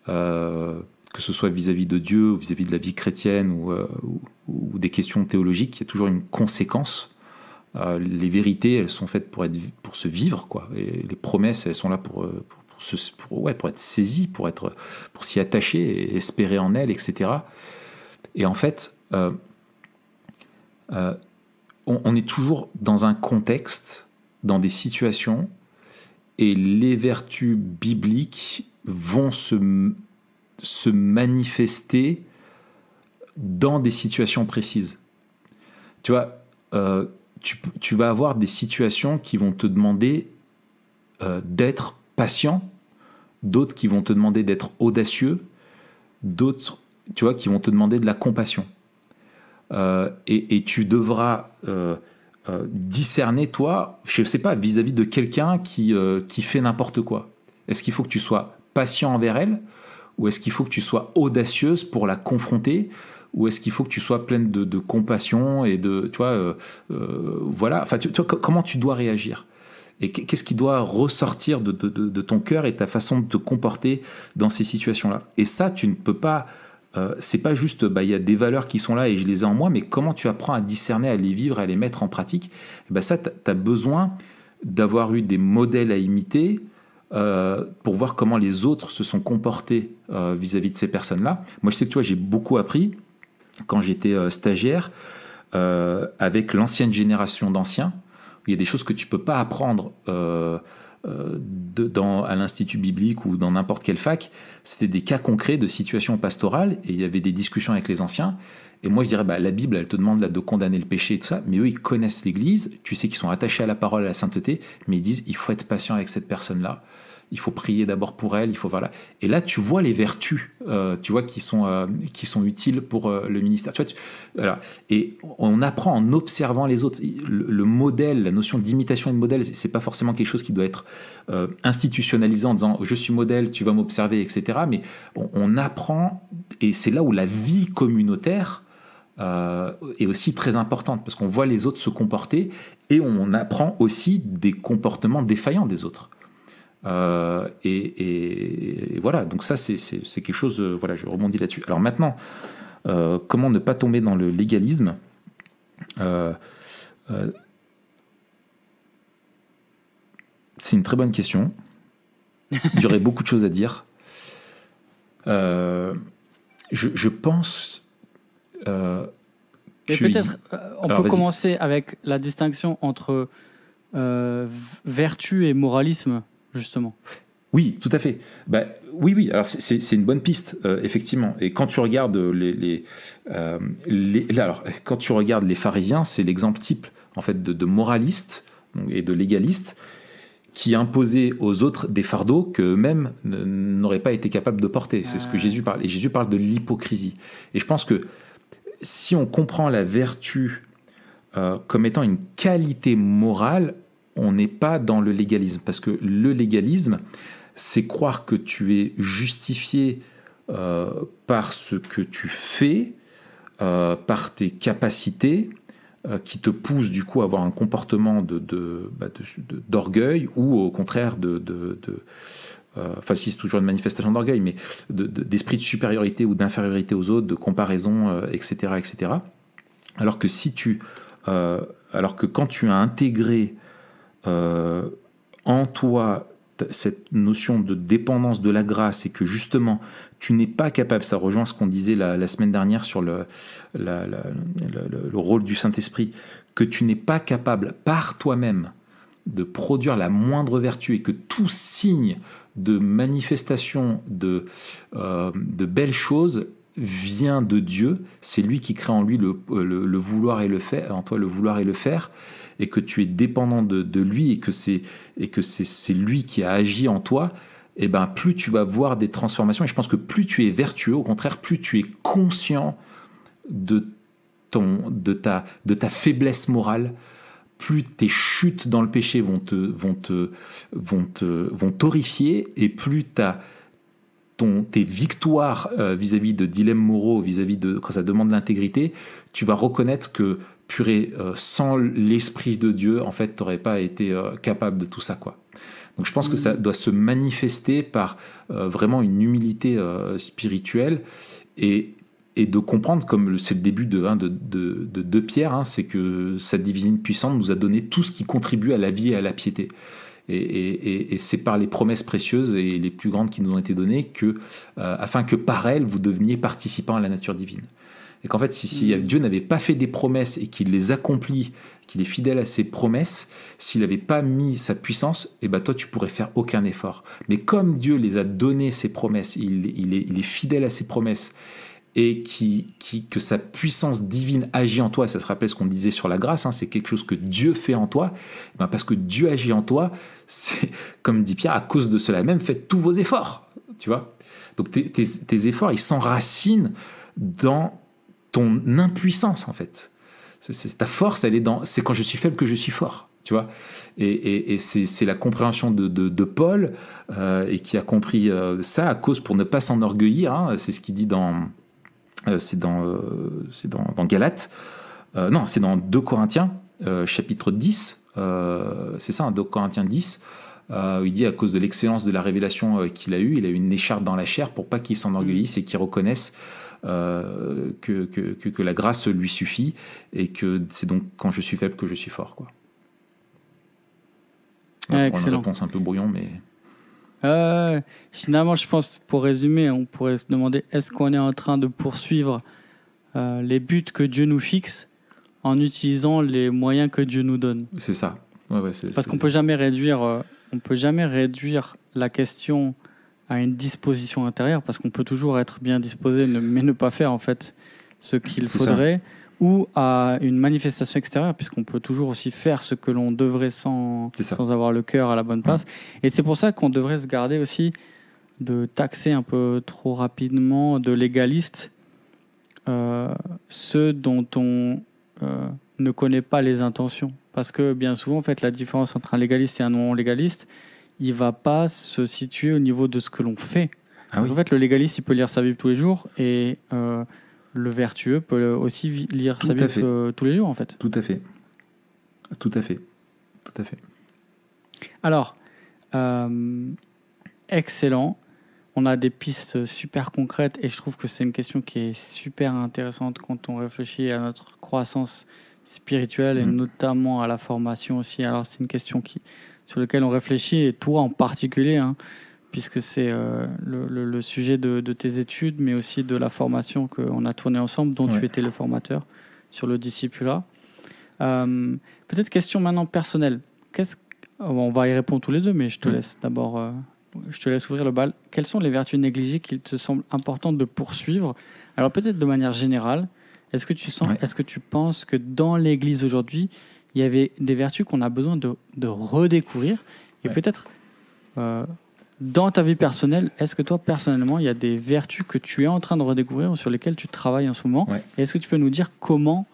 [SPEAKER 1] euh, que ce soit vis-à-vis de Dieu, vis-à-vis de la vie chrétienne euh, ou, des questions théologiques, il y a toujours une conséquence. les vérités, elles sont faites pour, être, pour se vivre, quoi. Et les promesses, elles sont là pour, pour, pour ouais, être saisies, pour, être, pour s'y attacher, et espérer en elles, etc. Et en fait, on, est toujours dans un contexte, dans des situations, et les vertus bibliques vont se, se manifester dans des situations précises. Tu vois, euh, tu, vas avoir des situations qui vont te demander euh, d'être patient, d'autres qui vont te demander d'être audacieux, d'autres, tu vois, qui vont te demander de la compassion. Euh, et, tu devras euh, euh, discerner, toi, je ne sais pas, vis-à-vis de quelqu'un qui, qui fait n'importe quoi. Est-ce qu'il faut que tu sois patient envers elle ou est-ce qu'il faut que tu sois audacieuse pour la confronter ou est-ce qu'il faut que tu sois pleine de, compassion et de, tu vois, voilà, enfin, comment tu dois réagir et qu'est-ce qui doit ressortir de, de, ton cœur et ta façon de te comporter dans ces situations-là. Et ça, tu ne peux pas euh, c'est pas juste, bah, il y a des valeurs qui sont là et je les ai en moi, mais comment tu apprends à discerner, à les vivre, à les mettre en pratique bah Ça, tu as besoin d'avoir eu des modèles à imiter euh, pour voir comment les autres se sont comportés euh, vis-à-vis de ces personnes-là. Moi, je sais que toi, j'ai beaucoup appris quand j'étais stagiaire avec l'ancienne génération d'anciens. Il y a des choses que tu peux pas apprendre euh, de, dans, à l'Institut biblique ou dans n'importe quelle fac, c'était des cas concrets de situations pastorales et il y avait des discussions avec les anciens. Et moi, je dirais, bah, la Bible, elle te demande de condamner le péché et tout ça, mais eux, ils connaissent l'Église, tu sais qu'ils sont attachés à la parole, à la sainteté, mais ils disent, il faut être patient avec cette personne-là il faut prier d'abord pour elle, il faut voilà. Et là, tu vois les vertus, euh, tu vois qui sont euh, qui sont utiles pour euh, le ministère. Tu Et on apprend en observant les autres. Le, modèle, la notion d'imitation et de modèle, c'est pas forcément quelque chose qui doit être institutionnalisant, en disant je suis modèle, tu vas m'observer, etc. Mais on, apprend et c'est là où la vie communautaire est aussi très importante parce qu'on voit les autres se comporter et on apprend aussi des comportements défaillants des autres. Euh, et, voilà, donc ça c'est quelque chose, euh, voilà, je rebondis là-dessus. Alors maintenant, euh, comment ne pas tomber dans le légalisme C'est une très bonne question. Il y aurait beaucoup de choses à dire. je, pense... peut-être, on peut
[SPEAKER 2] commencer avec la distinction entre vertu et moralisme justement.
[SPEAKER 1] Oui, tout à fait. Bah, oui, oui, alors c'est une bonne piste, euh, effectivement. Et quand tu regardes euh, les. Euh, quand tu regardes les pharisiens, c'est l'exemple type, en fait, de, de moralistes et de légaliste qui imposaient aux autres des fardeaux qu'eux-mêmes n'auraient pas été capables de porter. C'est ce que ah. Jésus parle. Et Jésus parle de l'hypocrisie. Et je pense que si on comprend la vertu comme étant une qualité morale, on n'est pas dans le légalisme, parce que le légalisme, c'est croire que tu es justifié euh, par ce que tu fais, euh, par tes capacités, euh, qui te pousse du coup à avoir un comportement bah, d'orgueil de, ou au contraire de... Enfin, c'est toujours une manifestation d'orgueil, mais d'esprit de, supériorité ou d'infériorité aux autres, de comparaison, etc., etc. Alors que si tu, alors que quand tu as intégré euh, en toi cette notion de dépendance de la grâce et que justement tu n'es pas capable, ça rejoint ce qu'on disait la, semaine dernière sur le, rôle du Saint-Esprit, que tu n'es pas capable par toi-même de produire la moindre vertu et que tout signe de manifestation de, euh, de belles choses vient de Dieu, c'est lui qui crée en lui euh, le, vouloir et le faire, en toi le vouloir et le faire, et que tu es dépendant de, lui et que c'est et que c'est lui qui a agi en toi, et eh ben plus tu vas voir des transformations. Et je pense que plus tu es vertueux, au contraire, plus tu es conscient de ton de ta de ta faiblesse morale, plus tes chutes dans le péché vont te vont te vont te vont t'horrifier et plus ta tes victoires euh, vis-à-vis de dilemmes moraux, vis-à-vis de quand ça demande l'intégrité, tu vas reconnaître que purée, euh, sans l'esprit de Dieu, en fait, tu n'aurais pas été euh, capable de tout ça, quoi. Donc je pense que ça mm. doit se manifester par vraiment une humilité spirituelle et, et de comprendre, comme c'est le début de, hein, de, de, Pierre, hein, c'est que cette divine puissante nous a donné tout ce qui contribue à la vie et à la piété. Et, c'est par les promesses précieuses et les plus grandes qui nous ont été données que, euh, afin que par elles, vous deveniez participants à la nature divine. Et qu'en fait, si, mm. Dieu n'avait pas fait des promesses et qu'il les accomplit, qu'il est fidèle à ses promesses, s'il n'avait pas mis sa puissance, eh ben toi, tu pourrais faire aucun effort. Mais comme Dieu les a donné ses promesses, il est fidèle à ses promesses, et qui, qui, que sa puissance divine agit en toi, ça se rappelle ce qu'on disait sur la grâce, hein. c'est quelque chose que Dieu fait en toi, eh ben, parce que Dieu agit en toi, c'est comme dit Pierre, à cause de cela même, faites tous vos efforts, tu vois. Donc tes, efforts, ils s'enracinent dans ton impuissance en fait. C'est, ta force, elle est dans, c'est quand je suis faible que je suis fort tu vois et, c'est la compréhension de, Paul euh, et qui a compris euh, ça à cause pour ne pas s'enorgueillir hein. c'est ce qu'il dit dans euh, euh, c'est dans, dans, Galate. Euh, non, c'est dans 2 Corinthiens, chapitre 10. c'est ça, 2 hein, Corinthiens 10. Euh, il dit à cause de l'excellence de la révélation qu'il a eue, il a eu une écharpe dans la chair pour pas qu'il s'enorgueillisse et qu'il reconnaisse que, que, la grâce lui suffit et que c'est donc quand je suis faible que je suis fort. Quoi. une réponse un peu brouillon, mais
[SPEAKER 2] finalement, je pense, pour résumer, on pourrait se demander est-ce qu'on est en train de poursuivre euh, les buts que Dieu nous fixe en utilisant les moyens que Dieu nous donne
[SPEAKER 1] C'est ça. Parce qu'on peut
[SPEAKER 2] jamais réduire, euh, on peut jamais réduire la question à une disposition intérieure, parce qu'on peut toujours être bien disposé, mais ne pas faire en fait ce qu'il faudrait ou à une manifestation extérieure, puisqu'on peut toujours aussi faire ce que l'on devrait sans, sans avoir le cœur à la bonne place. Et c'est pour ça qu'on devrait se garder aussi de taxer un peu trop rapidement de légalistes euh, ceux dont on euh, ne connaît pas les intentions. Parce que bien souvent, en fait, la différence entre un légaliste et un non-légaliste, il va pas se situer au niveau de ce que l'on fait. Ah en fait, le légaliste, il peut lire sa Bible tous les jours et euh, le vertueux peut aussi lire sa Bible tous les jours, en fait. Tout à fait.
[SPEAKER 1] Tout à fait. Tout à fait.
[SPEAKER 2] Alors, euh, excellent. On a des pistes super concrètes et je trouve que c'est une question qui est super intéressante quand on réfléchit à notre croissance spirituelle et mm. notamment à la formation aussi. Alors, c'est une question qui, sur laquelle on réfléchit et toi en particulier. Hein, puisque c'est euh, le, sujet de, tes études, mais aussi de la formation qu'on a tournée ensemble, dont tu étais le formateur sur le discipula. Euh, Peut-être question maintenant personnelle. Oh, on va y répondre tous les deux, mais je te laisse d'abord. Euh, je te laisse ouvrir le bal. Quelles sont les vertus négligées qu'il te semble important de poursuivre Alors peut-être de manière générale, est-ce que tu sens, est-ce que tu penses que dans l'Église aujourd'hui, il y avait des vertus qu'on a besoin de, redécouvrir et peut-être euh, dans ta vie personnelle, est-ce que toi, personnellement, il y a des vertus que tu es en train de redécouvrir ou sur lesquelles tu travailles en ce moment Et est-ce que tu peux nous dire comment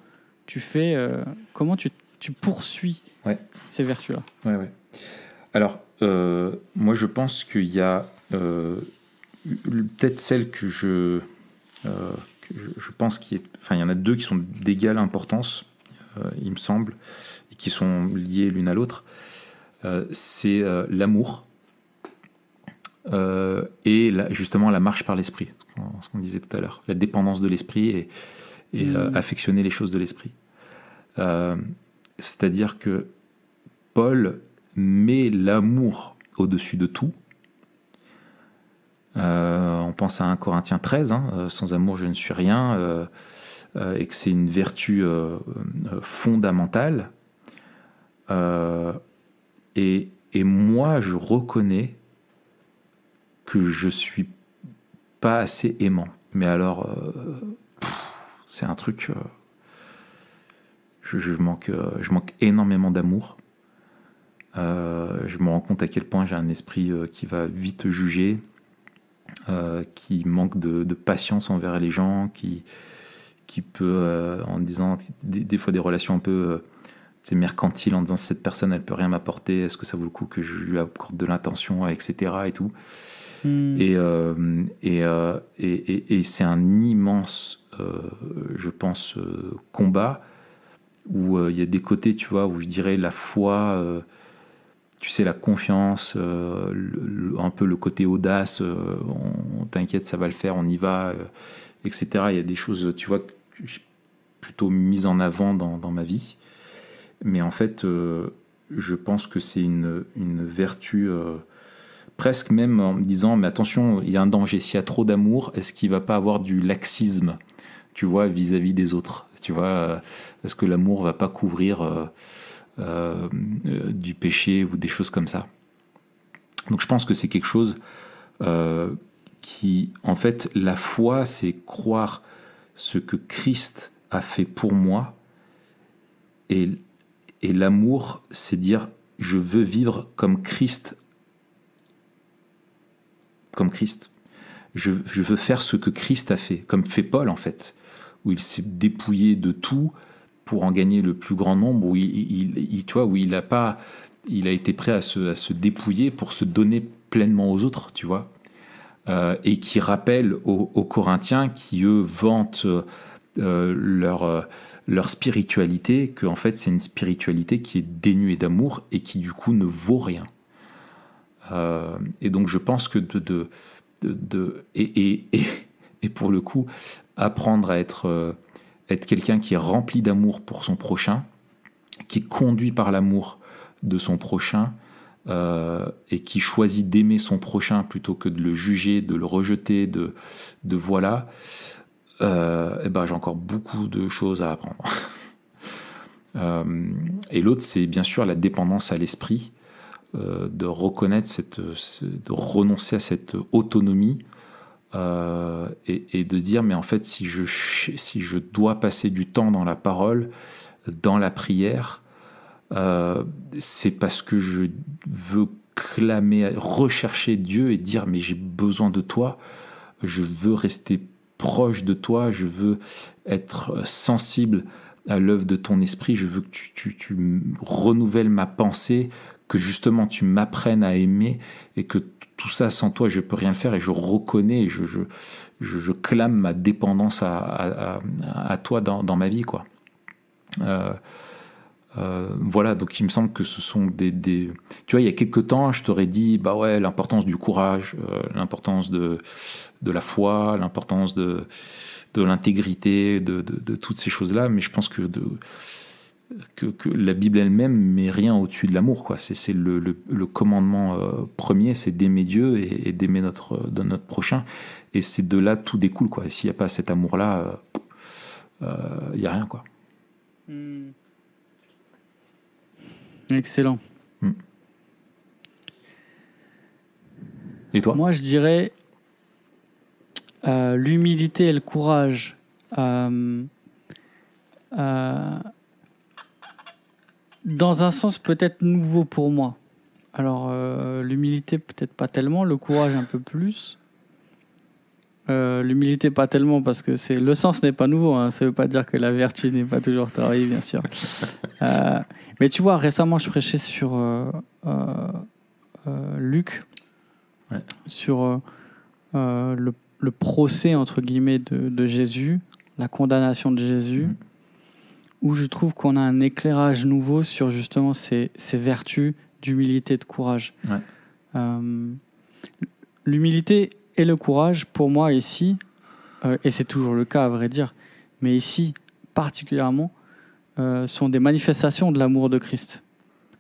[SPEAKER 2] tu fais, euh, comment tu, tu poursuis ces vertus-là
[SPEAKER 1] Alors, euh, moi, je pense qu'il y a euh, peut-être celle que je, je, pense qu'il Enfin, il y en a deux qui sont d'égale importance, il me semble, et qui sont liées l'une à l'autre. C'est l'amour euh, et justement la marche par l'esprit, ce qu'on disait tout à l'heure, la dépendance de l'esprit et, euh, hmm. affectionner les choses de l'esprit. Euh, c'est-à-dire que Paul met l'amour au-dessus de tout. on pense à 1 Corinthiens 13, hein, sans amour je ne suis rien, et que c'est une vertu fondamentale. et moi, je reconnais que je suis pas assez aimant. Mais alors, euh, c'est un truc. Euh, je, manque, euh, je manque énormément d'amour. je me rends compte à quel point j'ai un esprit qui va vite juger, qui manque de, patience envers les gens, qui, qui peut, en disant des, fois des relations un peu mercantiles, mercantile en disant cette personne elle peut rien m'apporter, est-ce que ça vaut le coup que je lui accorde de l'intention, etc. et tout. Hmm. Et, euh, euh, et, et, et c'est un immense, euh, je pense, combat où il y a des côtés, tu vois, où je dirais la foi, tu sais, la confiance, un peu le côté audace, on, t'inquiète, ça va le faire, on y va, etc. Il y a des choses, tu vois, que j'ai plutôt mises en avant dans, dans ma vie. Mais en fait, je pense que c'est une, une vertu presque même en me disant mais attention, il y a un danger, s'il y a trop d'amour, est-ce qu'il va pas avoir du laxisme, tu vois, vis-à-vis des autres, tu vois, euh, est-ce que l'amour va pas couvrir euh, euh, du péché ou des choses comme ça. Donc je pense que c'est quelque chose qui, en fait, la foi, c'est croire ce que Christ a fait pour moi. Et, et l'amour, c'est dire, je veux vivre comme Christ comme Christ. Je, veux faire ce que Christ a fait, comme fait Paul en fait, où il s'est dépouillé de tout pour en gagner le plus grand nombre, où il, il, toi, où il a pas, il a été prêt à se, dépouiller pour se donner pleinement aux autres, tu vois, euh, et qui rappelle aux, Corinthiens qui eux vantent euh, leur euh, leur spiritualité que en fait c'est une spiritualité qui est dénuée d'amour et qui du coup ne vaut rien. Euh, et donc je pense que de... et, et, et, pour le coup, apprendre à être, euh, être quelqu'un qui est rempli d'amour pour son prochain, qui est conduit par l'amour de son prochain, euh, et qui choisit d'aimer son prochain plutôt que de le juger, de le rejeter, de, de voilà, et eh ben j'ai encore beaucoup de choses à apprendre. et l'autre, c'est bien sûr la dépendance à l'esprit. Euh, de reconnaître cette, de renoncer à cette autonomie euh, et, de dire mais en fait si je si je dois passer du temps dans la parole, dans la prière, euh, c'est parce que je veux clamer, rechercher Dieu et dire mais j'ai besoin de toi, je veux rester proche de toi, je veux être sensible à l'œuvre de ton esprit, je veux que tu, tu, tu, renouvelles ma pensée, que justement tu m'apprennes à aimer et que tout ça sans toi je peux rien faire et je reconnais je, je, je, clame ma dépendance à, à, toi dans, dans, ma vie quoi. Euh, euh, voilà, donc il me semble que ce sont des, des... Tu vois, il y a quelques temps, je t'aurais dit, bah ouais, l'importance du courage, euh, l'importance de, de la foi, l'importance de, de l'intégrité, de, de, de, toutes ces choses-là, mais je pense que de, que, la Bible elle-même met rien au-dessus de l'amour. quoi. C'est le, le, commandement euh, premier, c'est d'aimer Dieu et, d'aimer notre, euh, de notre prochain. Et c'est de là tout découle. quoi. S'il n'y a pas cet amour-là, il euh, n'y a rien. quoi. Hmm. Excellent. Hmm.
[SPEAKER 2] Et toi Moi, je dirais l'humilité et le courage. Euh, dans un sens peut-être nouveau pour moi. Alors, euh, l'humilité, peut-être pas tellement, le courage, un peu plus. Euh, l'humilité, pas tellement, parce que c'est le sens n'est pas nouveau. Ça hein. Ça veut pas dire que la vertu n'est pas toujours travaillée, bien sûr. Euh, mais tu vois, récemment, je prêchais sur Luc, sur le, procès, entre guillemets, de, Jésus, la condamnation de Jésus. Mm où je trouve qu'on a un éclairage nouveau sur justement ces, vertus d'humilité et de courage. Euh, l'humilité et le courage, pour moi ici, euh, et c'est toujours le cas à vrai dire, mais ici particulièrement, euh, sont des manifestations de l'amour de Christ.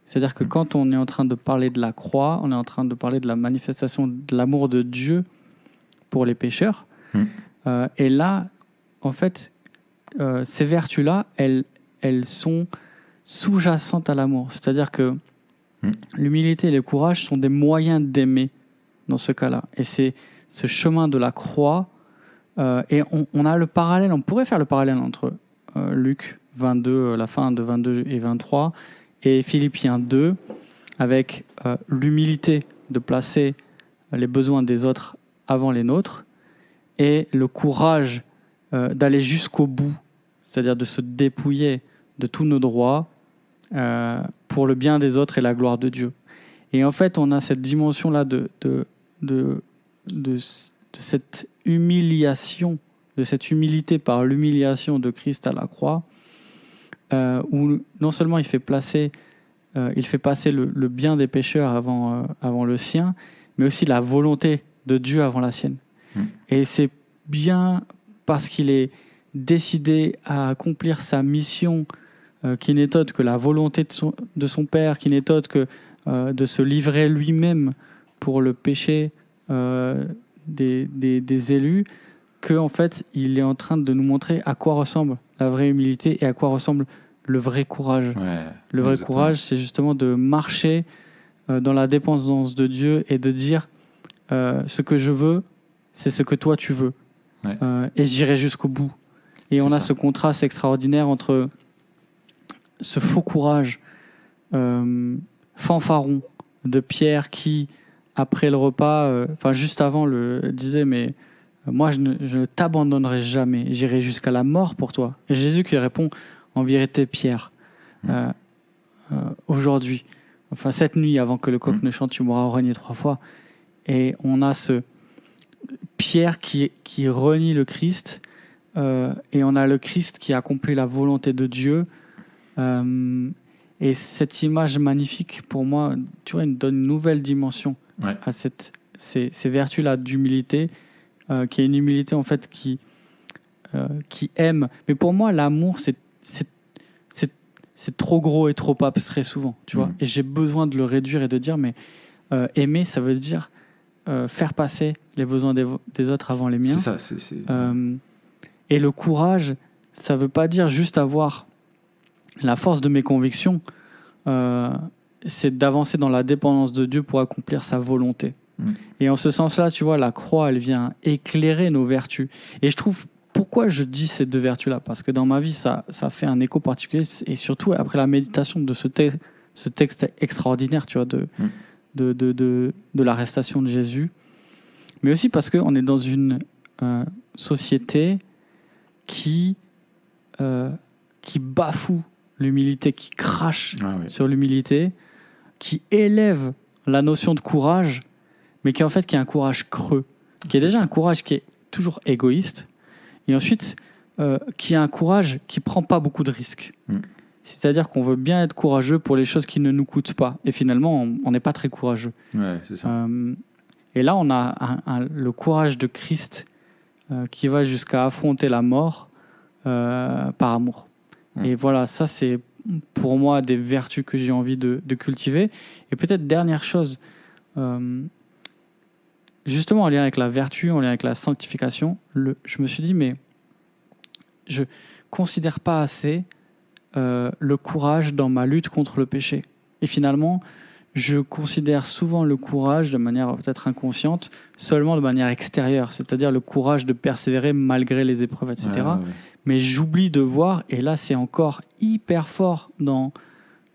[SPEAKER 2] C'est-à-dire que mm. quand on est en train de parler de la croix, on est en train de parler de la manifestation de l'amour de Dieu pour les pécheurs. Mm. et là, en fait, euh, ces vertus-là, elles, elles sont sous-jacentes à l'amour. C'est-à-dire que hmm. l'humilité et le courage sont des moyens d'aimer dans ce cas-là. Et c'est ce chemin de la croix. Euh, et on, a le parallèle, on pourrait faire le parallèle entre euh, Luc 22, la fin de 22 et 23, et Philippiens 2, avec l'humilité de placer les besoins des autres avant les nôtres, et le courage d'aller jusqu'au bout c'est-à-dire de se dépouiller de tous nos droits euh, pour le bien des autres et la gloire de Dieu. Et en fait, on a cette dimension-là de, cette humiliation, de cette humilité par l'humiliation de Christ à la croix, euh, où non seulement il fait, placer, euh, il fait passer le, bien des pécheurs avant, avant le sien, mais aussi la volonté de Dieu avant la sienne. Mmh. Et c'est bien parce qu'il est, décidé à accomplir sa mission euh, qui n'est autre que la volonté de son, de son Père, qui n'est autre que euh, de se livrer lui-même pour le péché euh, des, élus, qu'en en fait, il est en train de nous montrer à quoi ressemble la vraie humilité et à quoi ressemble le vrai courage. le vrai courage, c'est justement de marcher dans la dépendance de Dieu et de dire ce que je veux, c'est ce que toi tu veux. et j'irai jusqu'au bout. Et on a ce contraste extraordinaire entre ce faux courage euh, fanfaron de Pierre qui, après le repas, euh, enfin juste avant, le disait mais euh, moi je ne, t'abandonnerai jamais, j'irai jusqu'à la mort pour toi. Et Jésus qui répond en vérité Pierre, mm. aujourd'hui, enfin cette nuit avant que le coq mm. ne chante, tu m'auras renié trois fois. Et on a ce Pierre qui, qui renie le Christ euh, et on a le Christ qui accomplit la volonté de Dieu. Euh, et cette image magnifique, pour moi, tu vois, donne une nouvelle dimension à cette, ces, vertus-là d'humilité, euh, qui est une humilité en fait qui, qui aime. Mais pour moi, l'amour, c'est c'est trop gros et trop abstrait souvent, tu vois. Mm. Et j'ai besoin de le réduire et de dire, mais aimer, ça veut dire faire passer les besoins des, autres avant les miens. C'est ça, c'est. Euh, et le courage, ça ne veut pas dire juste avoir la force de mes convictions, euh, c'est d'avancer dans la dépendance de Dieu pour accomplir sa volonté. Mm. Et en ce sens-là, tu vois, la croix, elle vient éclairer nos vertus. Et je trouve, pourquoi je dis ces deux vertus-là Parce que dans ma vie, ça, fait un écho particulier, et surtout après la méditation de ce, texte extraordinaire, tu vois, mm. de, de, l'arrestation de Jésus. Mais aussi parce qu'on est dans une euh, société qui, euh, qui bafoue l'humilité, qui crache ah sur l'humilité, qui élève la notion de courage, mais qui en fait qui est un courage creux, qui est, déjà un courage qui est toujours égoïste, et ensuite euh, qui est un courage qui prend pas beaucoup de risques. Mm. C'est-à-dire qu'on veut bien être courageux pour les choses qui ne nous coûtent pas, et finalement on n'est pas très courageux. Euh, et là on a le courage de Christ euh, qui va jusqu'à affronter la mort euh, par amour. Hmm. Et voilà, ça c'est pour moi des vertus que j'ai envie de, cultiver. Et peut-être dernière chose, euh, justement en lien avec la vertu, en lien avec la sanctification, le, je me suis dit, mais je considère pas assez le courage dans ma lutte contre le péché. Et finalement, je considère souvent le courage de manière peut-être inconsciente, seulement de manière extérieure, c'est-à-dire le courage de persévérer malgré les épreuves, etc. Mais j'oublie de voir, et là c'est encore hyper fort dans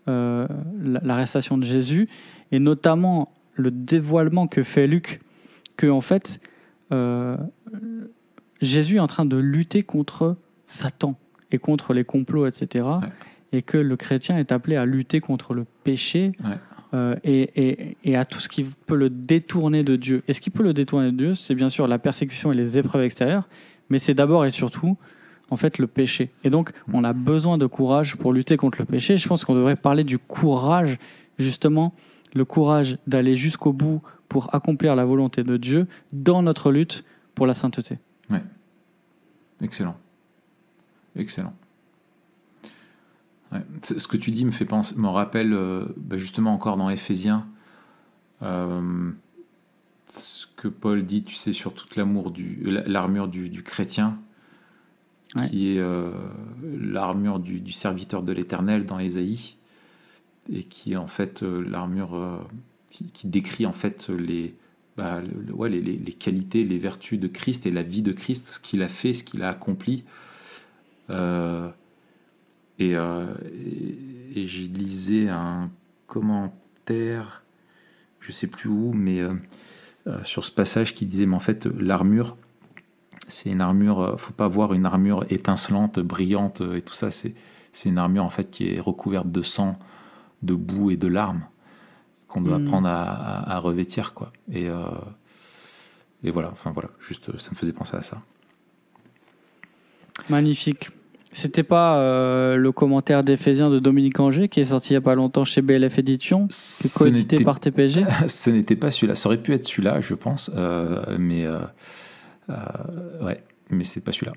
[SPEAKER 2] euh, l'arrestation de Jésus, et notamment le dévoilement que fait Luc, que en fait euh, Jésus est en train de lutter contre Satan et contre les complots, etc. Et que le chrétien est appelé à lutter contre le péché, euh, et, à tout ce qui peut le détourner de Dieu. Et ce qui peut le détourner de Dieu, c'est bien sûr la persécution et les épreuves extérieures, mais c'est d'abord et surtout en fait le péché. Et donc on a besoin de courage pour lutter contre le péché. Je pense qu'on devrait parler du courage, justement, le courage d'aller jusqu'au bout pour accomplir la volonté de Dieu dans notre lutte pour la sainteté.
[SPEAKER 1] Oui, Excellent. Excellent. Ce que tu dis me fait penser, me rappelle euh, bah, justement encore dans Éphésiens euh, ce que Paul dit, tu sais, sur toute l'amour du, l'armure du, chrétien, qui est euh, l'armure du, serviteur de l'Éternel dans Ésaïe, et qui en fait l'armure qui, décrit en fait bah, les, qualités, les vertus de Christ et la vie de Christ, ce qu'il a fait, ce qu'il a accompli. Et, euh, j'y lisais un commentaire, je sais plus où, mais euh, euh, sur ce passage qui disait, mais en fait, l'armure, c'est une armure, euh, faut pas voir une armure étincelante, brillante et tout ça, c'est une armure en fait qui est recouverte de sang, de boue et de larmes qu'on doit hmm. apprendre à, revêtir quoi. Et, et voilà, enfin voilà, juste ça me faisait penser à ça.
[SPEAKER 2] Magnifique. C'était pas euh, le commentaire d'Ephésien de Dominique Angers qui est sorti il n'y a pas longtemps chez BLF Édition,
[SPEAKER 1] coédité par TPG Ce n'était pas celui-là. Ça aurait pu être celui-là, je pense, euh, mais ce euh, ouais, mais c'est pas celui-là.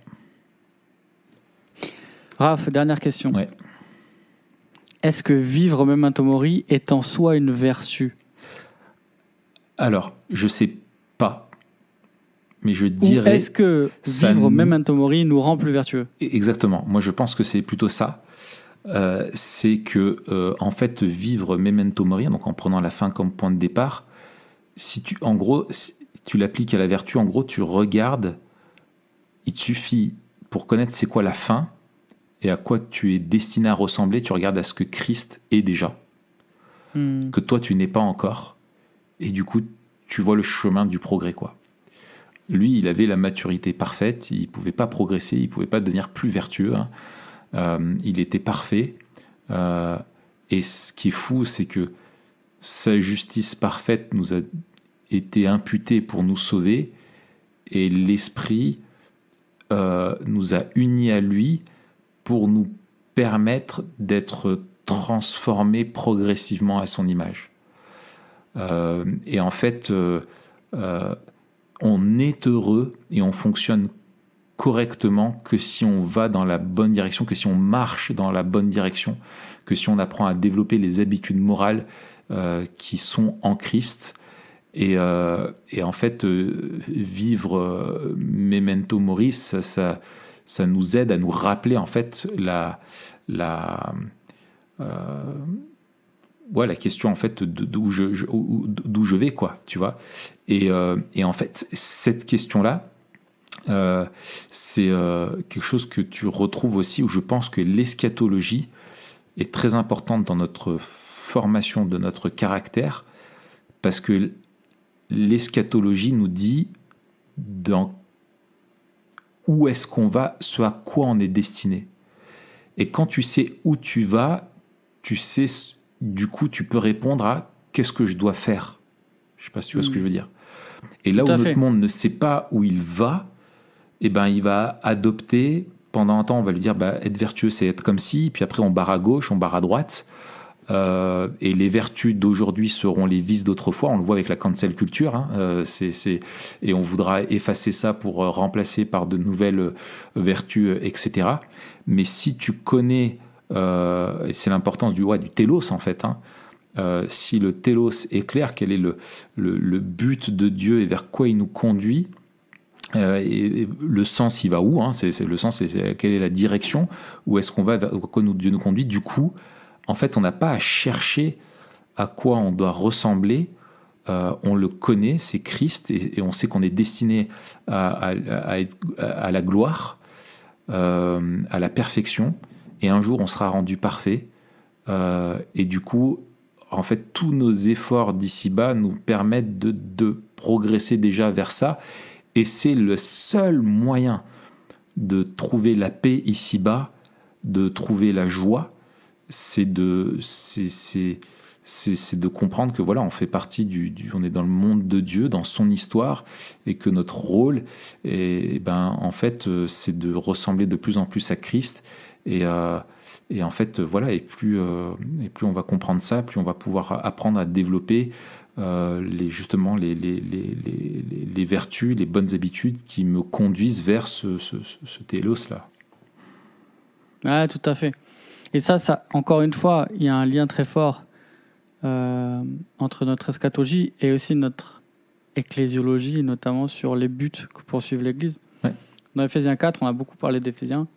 [SPEAKER 1] Raph, dernière question. Est-ce
[SPEAKER 2] que vivre même un Tomori est en soi une vertu
[SPEAKER 1] Alors, je sais pas mais je dirais. Est-ce que vivre memento mori nous rend plus vertueux e, Exactement. Moi, je pense que c'est plutôt ça. Euh, c'est que, euh, en fait, vivre memento mori, donc en prenant la fin comme point de départ, si tu, en gros, tu l'appliques à la vertu, en gros, tu regardes, il te suffit pour connaître c'est quoi la fin et à quoi tu es destiné à ressembler, tu regardes à ce que Christ est déjà, hmm. que toi tu n'es pas encore, et du coup, tu vois le chemin du progrès, quoi lui, il avait la maturité parfaite, il ne pouvait pas progresser, il ne pouvait pas devenir plus vertueux, euh, il était parfait. Euh, et ce qui est fou, c'est que sa justice parfaite nous a été imputée pour nous sauver, et l'Esprit euh, nous a unis à lui pour nous permettre d'être transformés progressivement à son image. et en fait, on est heureux et on fonctionne correctement que si on va dans la bonne direction, que si on marche dans la bonne direction, que si on apprend à développer les habitudes morales euh, qui sont en Christ. Et, euh, en fait, euh, vivre Memento Mori, ça, nous aide à nous rappeler en fait la la question en fait d'où je, d'où je vais, quoi, tu vois. Et, euh, et, en fait, cette question-là, euh, c'est euh, quelque chose que tu retrouves aussi où je pense que l'eschatologie est très importante dans notre formation de notre caractère parce que l'eschatologie nous dit dans où est-ce qu'on va, ce à quoi on est destiné. Et quand tu sais où tu vas, tu sais du coup, tu peux répondre à qu'est-ce que je dois faire Je sais pas si tu vois ce que hmm. je veux dire. Et là où notre monde ne sait pas où il va, eh ben, il va adopter. Pendant un temps, on va lui dire bah, être vertueux, c'est être comme si. Puis après, on barre à gauche, on barre à droite. Euh, et les vertus d'aujourd'hui seront les vices d'autrefois. On le voit avec la cancel culture. Hein. Euh, et on voudra effacer ça pour euh, remplacer par de nouvelles vertus, etc. Mais si tu connais euh, et c'est l'importance du, ouais, du télos en fait. Hein. Euh, si le telos est clair, quel est le, le, but de Dieu et vers quoi il nous conduit, euh, et, le sens, il va où hein? c'est, Le sens, c'est quelle est la direction Où est-ce qu'on va vers nous, Dieu nous conduit Du coup, en fait, on n'a pas à chercher à quoi on doit ressembler. on le connaît, c'est Christ, et, on sait qu'on est destiné à, à, à, à, la gloire, à la perfection et un jour on sera rendu parfait. Euh, et du coup, en fait, tous nos efforts d'ici-bas nous permettent de, progresser déjà vers ça. Et c'est le seul moyen de trouver la paix ici-bas, de trouver la joie, c'est de, c'est, de comprendre que voilà, on fait partie du, on est dans le monde de Dieu, dans son histoire, et que notre rôle, est, eh ben, en fait, euh, c'est de ressembler de plus en plus à Christ euh, et, en fait, euh, voilà, et plus, euh, et plus on va comprendre ça, plus on va pouvoir apprendre à développer les, justement les, les, vertus, les bonnes habitudes qui me conduisent vers ce, ce, télos-là.
[SPEAKER 2] Ah, tout à fait. Et ça, ça, encore une fois, il y a un lien très fort entre notre eschatologie et aussi notre ecclésiologie, notamment sur les buts que poursuit l'Église. Dans Ephésiens 4, on a beaucoup parlé d'Ephésiens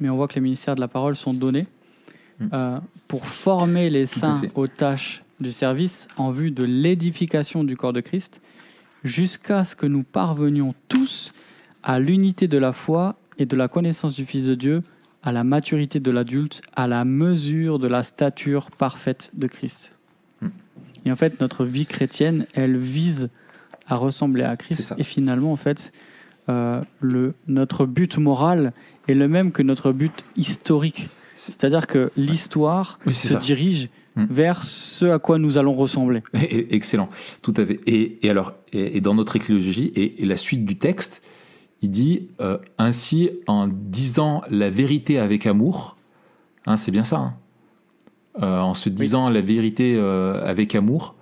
[SPEAKER 2] mais on voit que les ministères de la parole sont donnés mm. euh, pour former les saints aux tâches du service en vue de l'édification du corps de Christ, jusqu'à ce que nous parvenions tous à l'unité de la foi et de la connaissance du Fils de Dieu, à la maturité de l'adulte, à la mesure de la stature parfaite de Christ. Mm. Et en fait, notre vie chrétienne, elle vise à ressembler à Christ. Et finalement, en fait, euh, le, notre but moral, est le même que notre but historique. C'est-à-dire que l'histoire se
[SPEAKER 1] dirige hmm. vers ce à quoi nous allons ressembler. Excellent, tout à fait. Et, alors, et, dans notre écologie et, la suite du texte, il dit euh, ainsi en disant la vérité avec amour, hein, c'est bien ça. Hein. Euh, en se disant la vérité euh, avec amour.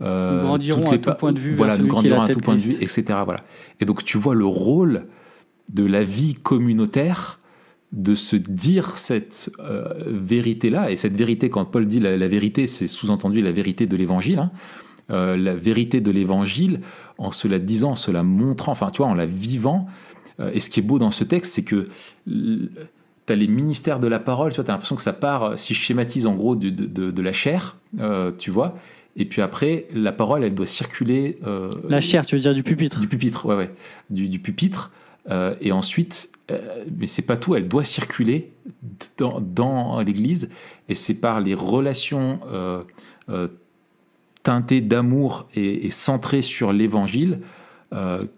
[SPEAKER 1] nous grandirons à tout point de vue. Voilà, nous grandirons à tout point de vue, etc. Voilà. Et donc tu vois le rôle de la vie communautaire de se dire cette euh, vérité-là, et cette vérité, quand Paul dit la, vérité, c'est sous-entendu la vérité de l'évangile, hein. euh, la vérité de l'évangile, en se la disant, en se la montrant, enfin, tu vois, en la vivant. Euh, et ce qui est beau dans ce texte, c'est que tu as les ministères de la parole, tu as l'impression que ça part, si je schématise en gros, de, la chair, tu vois, et puis après, la parole, elle doit circuler. la chair, tu veux dire du pupitre Du pupitre, ouais, ouais. du pupitre euh, et ensuite, euh, mais c'est pas tout, elle doit circuler dans, l'Église, et c'est par les relations euh, teintées d'amour et, centrées sur l'Évangile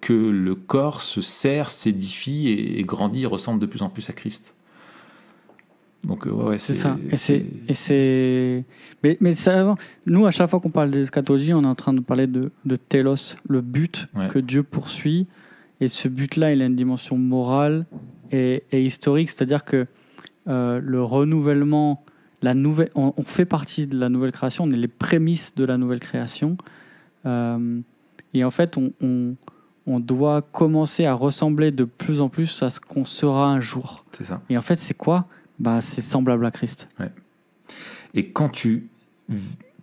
[SPEAKER 1] que le corps se sert, s'édifie et, grandit, ressemble de plus en plus à Christ. Donc ouais, c'est ça. Et
[SPEAKER 2] c'est mais, nous à chaque fois qu'on parle d'eschatologie, on est en train de parler de, de le but que Dieu poursuit et ce but-là, il a une dimension morale et, historique, c'est-à-dire que euh, le renouvellement, la nouvelle, on, fait partie de la nouvelle création, on est les prémices de la nouvelle création. Euh, et en fait, on, doit commencer à ressembler de plus en plus à ce qu'on sera un jour. C'est ça. Et en fait, c'est quoi bah, C'est semblable à Christ.
[SPEAKER 1] Ouais. Et quand tu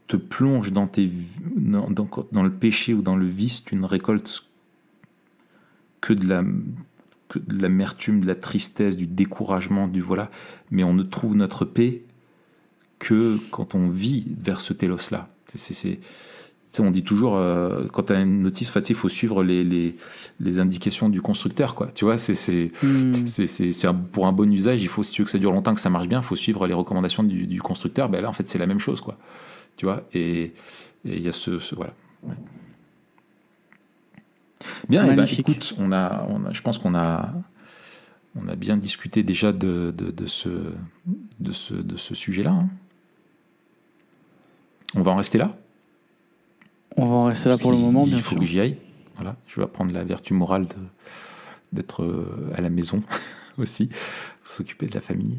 [SPEAKER 1] te plonges dans, tes, dans, le péché ou dans le vice, tu ne récoltes que de la de l'amertume, de la tristesse, du découragement, du voilà, mais on ne trouve notre paix que quand on vit vers ce télos-là. on dit toujours, euh, quand tu as une notice, il faut suivre les, indications du constructeur. Quoi. Tu vois, c'est, hmm. pour un bon usage, il faut, si tu veux que ça dure longtemps, que ça marche bien, il faut suivre les recommandations du, constructeur. Ben là, en fait, c'est la même chose. Quoi. Tu vois, et il y a ce, voilà. Bien, eh ben, écoute, on a, je pense qu'on a, on a bien discuté déjà de, ce, de ce sujet-là. Hein. On va en rester là
[SPEAKER 2] On va en rester là pour le moment, bien sûr. Il faut que j'y aille.
[SPEAKER 1] Voilà, je vais apprendre la vertu morale d'être euh, à la maison aussi, pour s'occuper de la famille.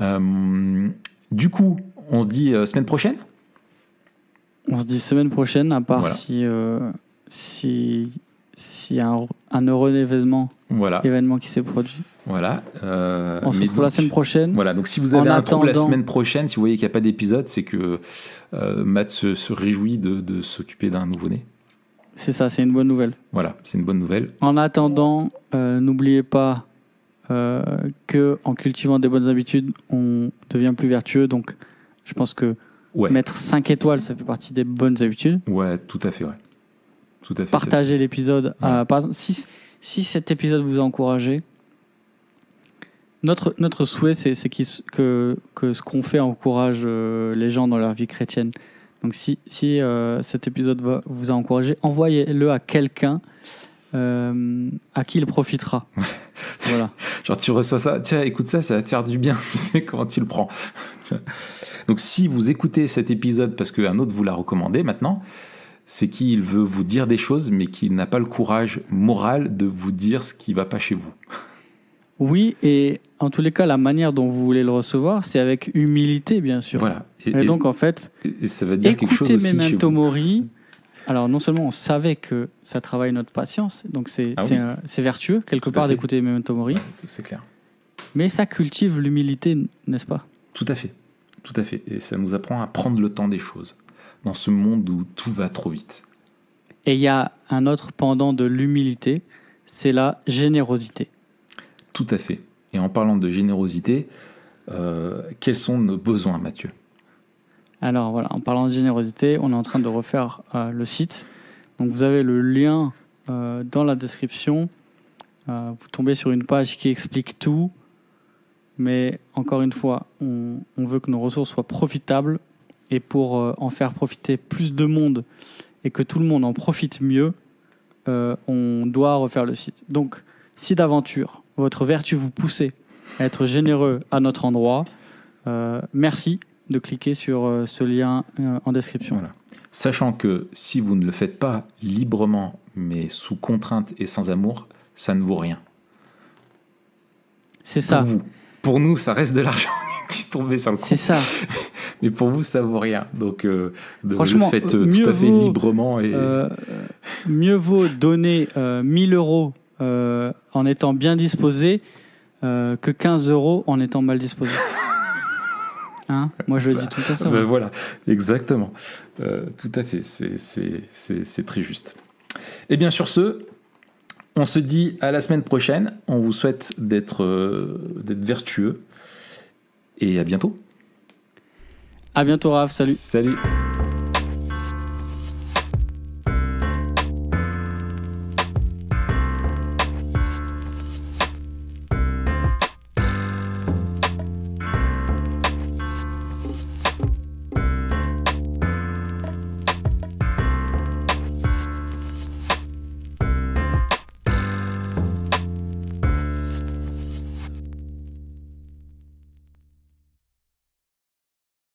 [SPEAKER 1] Euh, du
[SPEAKER 2] coup, on se dit euh, semaine prochaine On se dit semaine prochaine, à part si si s'il y a un, un heureux événement, voilà. événement qui s'est produit.
[SPEAKER 1] Voilà. Euh, on se retrouve la semaine prochaine. Voilà, donc si vous avez un attendant... la semaine prochaine, si vous voyez qu'il n'y a pas d'épisode, c'est que euh, Matt se, réjouit de, s'occuper d'un nouveau-né.
[SPEAKER 2] C'est ça, c'est une bonne nouvelle.
[SPEAKER 1] Voilà, c'est une bonne nouvelle.
[SPEAKER 2] En attendant, euh, n'oubliez pas que en cultivant des bonnes habitudes, on devient plus vertueux. Donc, je pense que mettre 5 étoiles, ça fait partie des bonnes habitudes.
[SPEAKER 1] Ouais, tout à fait, ouais. Tout
[SPEAKER 2] partagez l'épisode. Euh, si, si, cet épisode vous a encouragé, notre, notre souhait, c'est que, que, ce qu'on fait encourage euh, les gens dans leur vie chrétienne. Donc si, si euh, cet épisode vous a encouragé, envoyez-le à quelqu'un à qui il profitera.
[SPEAKER 1] voilà. Genre tu reçois ça, tiens, écoute ça, ça va te faire du bien, tu sais comment tu le prends. Donc si vous écoutez cet épisode parce qu'un autre vous l'a recommandé maintenant, c'est qu'il veut vous dire des choses, mais qu'il n'a pas le courage moral de vous dire ce qui va pas chez vous.
[SPEAKER 2] Oui, et en tous les cas, la manière dont vous voulez le recevoir, c'est avec humilité, bien sûr. Voilà. Et, donc, en fait, écouter ça veut dire quelque chose aussi Memento Mori. Alors, non seulement on savait que ça travaille notre patience, donc c'est ah vertueux, quelque part, d'écouter Memento
[SPEAKER 1] Mori. c'est clair. Mais ça cultive l'humilité, n'est-ce pas Tout à fait. Tout à fait. Et ça nous apprend à prendre le temps des choses dans ce monde où tout va trop vite.
[SPEAKER 2] Et il y a un autre pendant de l'humilité, c'est la générosité.
[SPEAKER 1] Tout à fait. Et en parlant de générosité, euh, quels sont nos besoins, Mathieu
[SPEAKER 2] Alors voilà, en parlant de générosité, on est en train de refaire euh, le site. Donc vous avez le lien euh, dans la description. vous tombez sur une page qui explique tout. Mais encore une fois, on veut que nos ressources soient profitables et pour euh, en faire profiter plus de monde et que tout le monde en profite mieux, euh, on doit refaire le site. Donc, si d'aventure, votre vertu vous poussez à être généreux à notre endroit, euh, merci de cliquer sur ce lien en description.
[SPEAKER 1] Sachant que si vous ne le faites pas librement, mais sous contrainte et sans amour, ça ne vaut rien. C'est ça. Pour nous, ça reste de l'argent qui tombé sur le coup. C'est ça. Mais pour vous, ça vaut rien. Donc, euh, le faites euh, euh, tout à fait librement. Et... Euh,
[SPEAKER 2] mieux vaut donner 1000 euros en étant bien disposé que 15 euros en étant mal disposé. Hein moi, je
[SPEAKER 1] le dis tout à fait. Ben voilà, exactement. tout à fait. C'est très juste. Et eh bien, sur ce, on se dit à la semaine prochaine. On vous souhaite d'être vertueux, et à bientôt. À bientôt Raph, salut. Salut.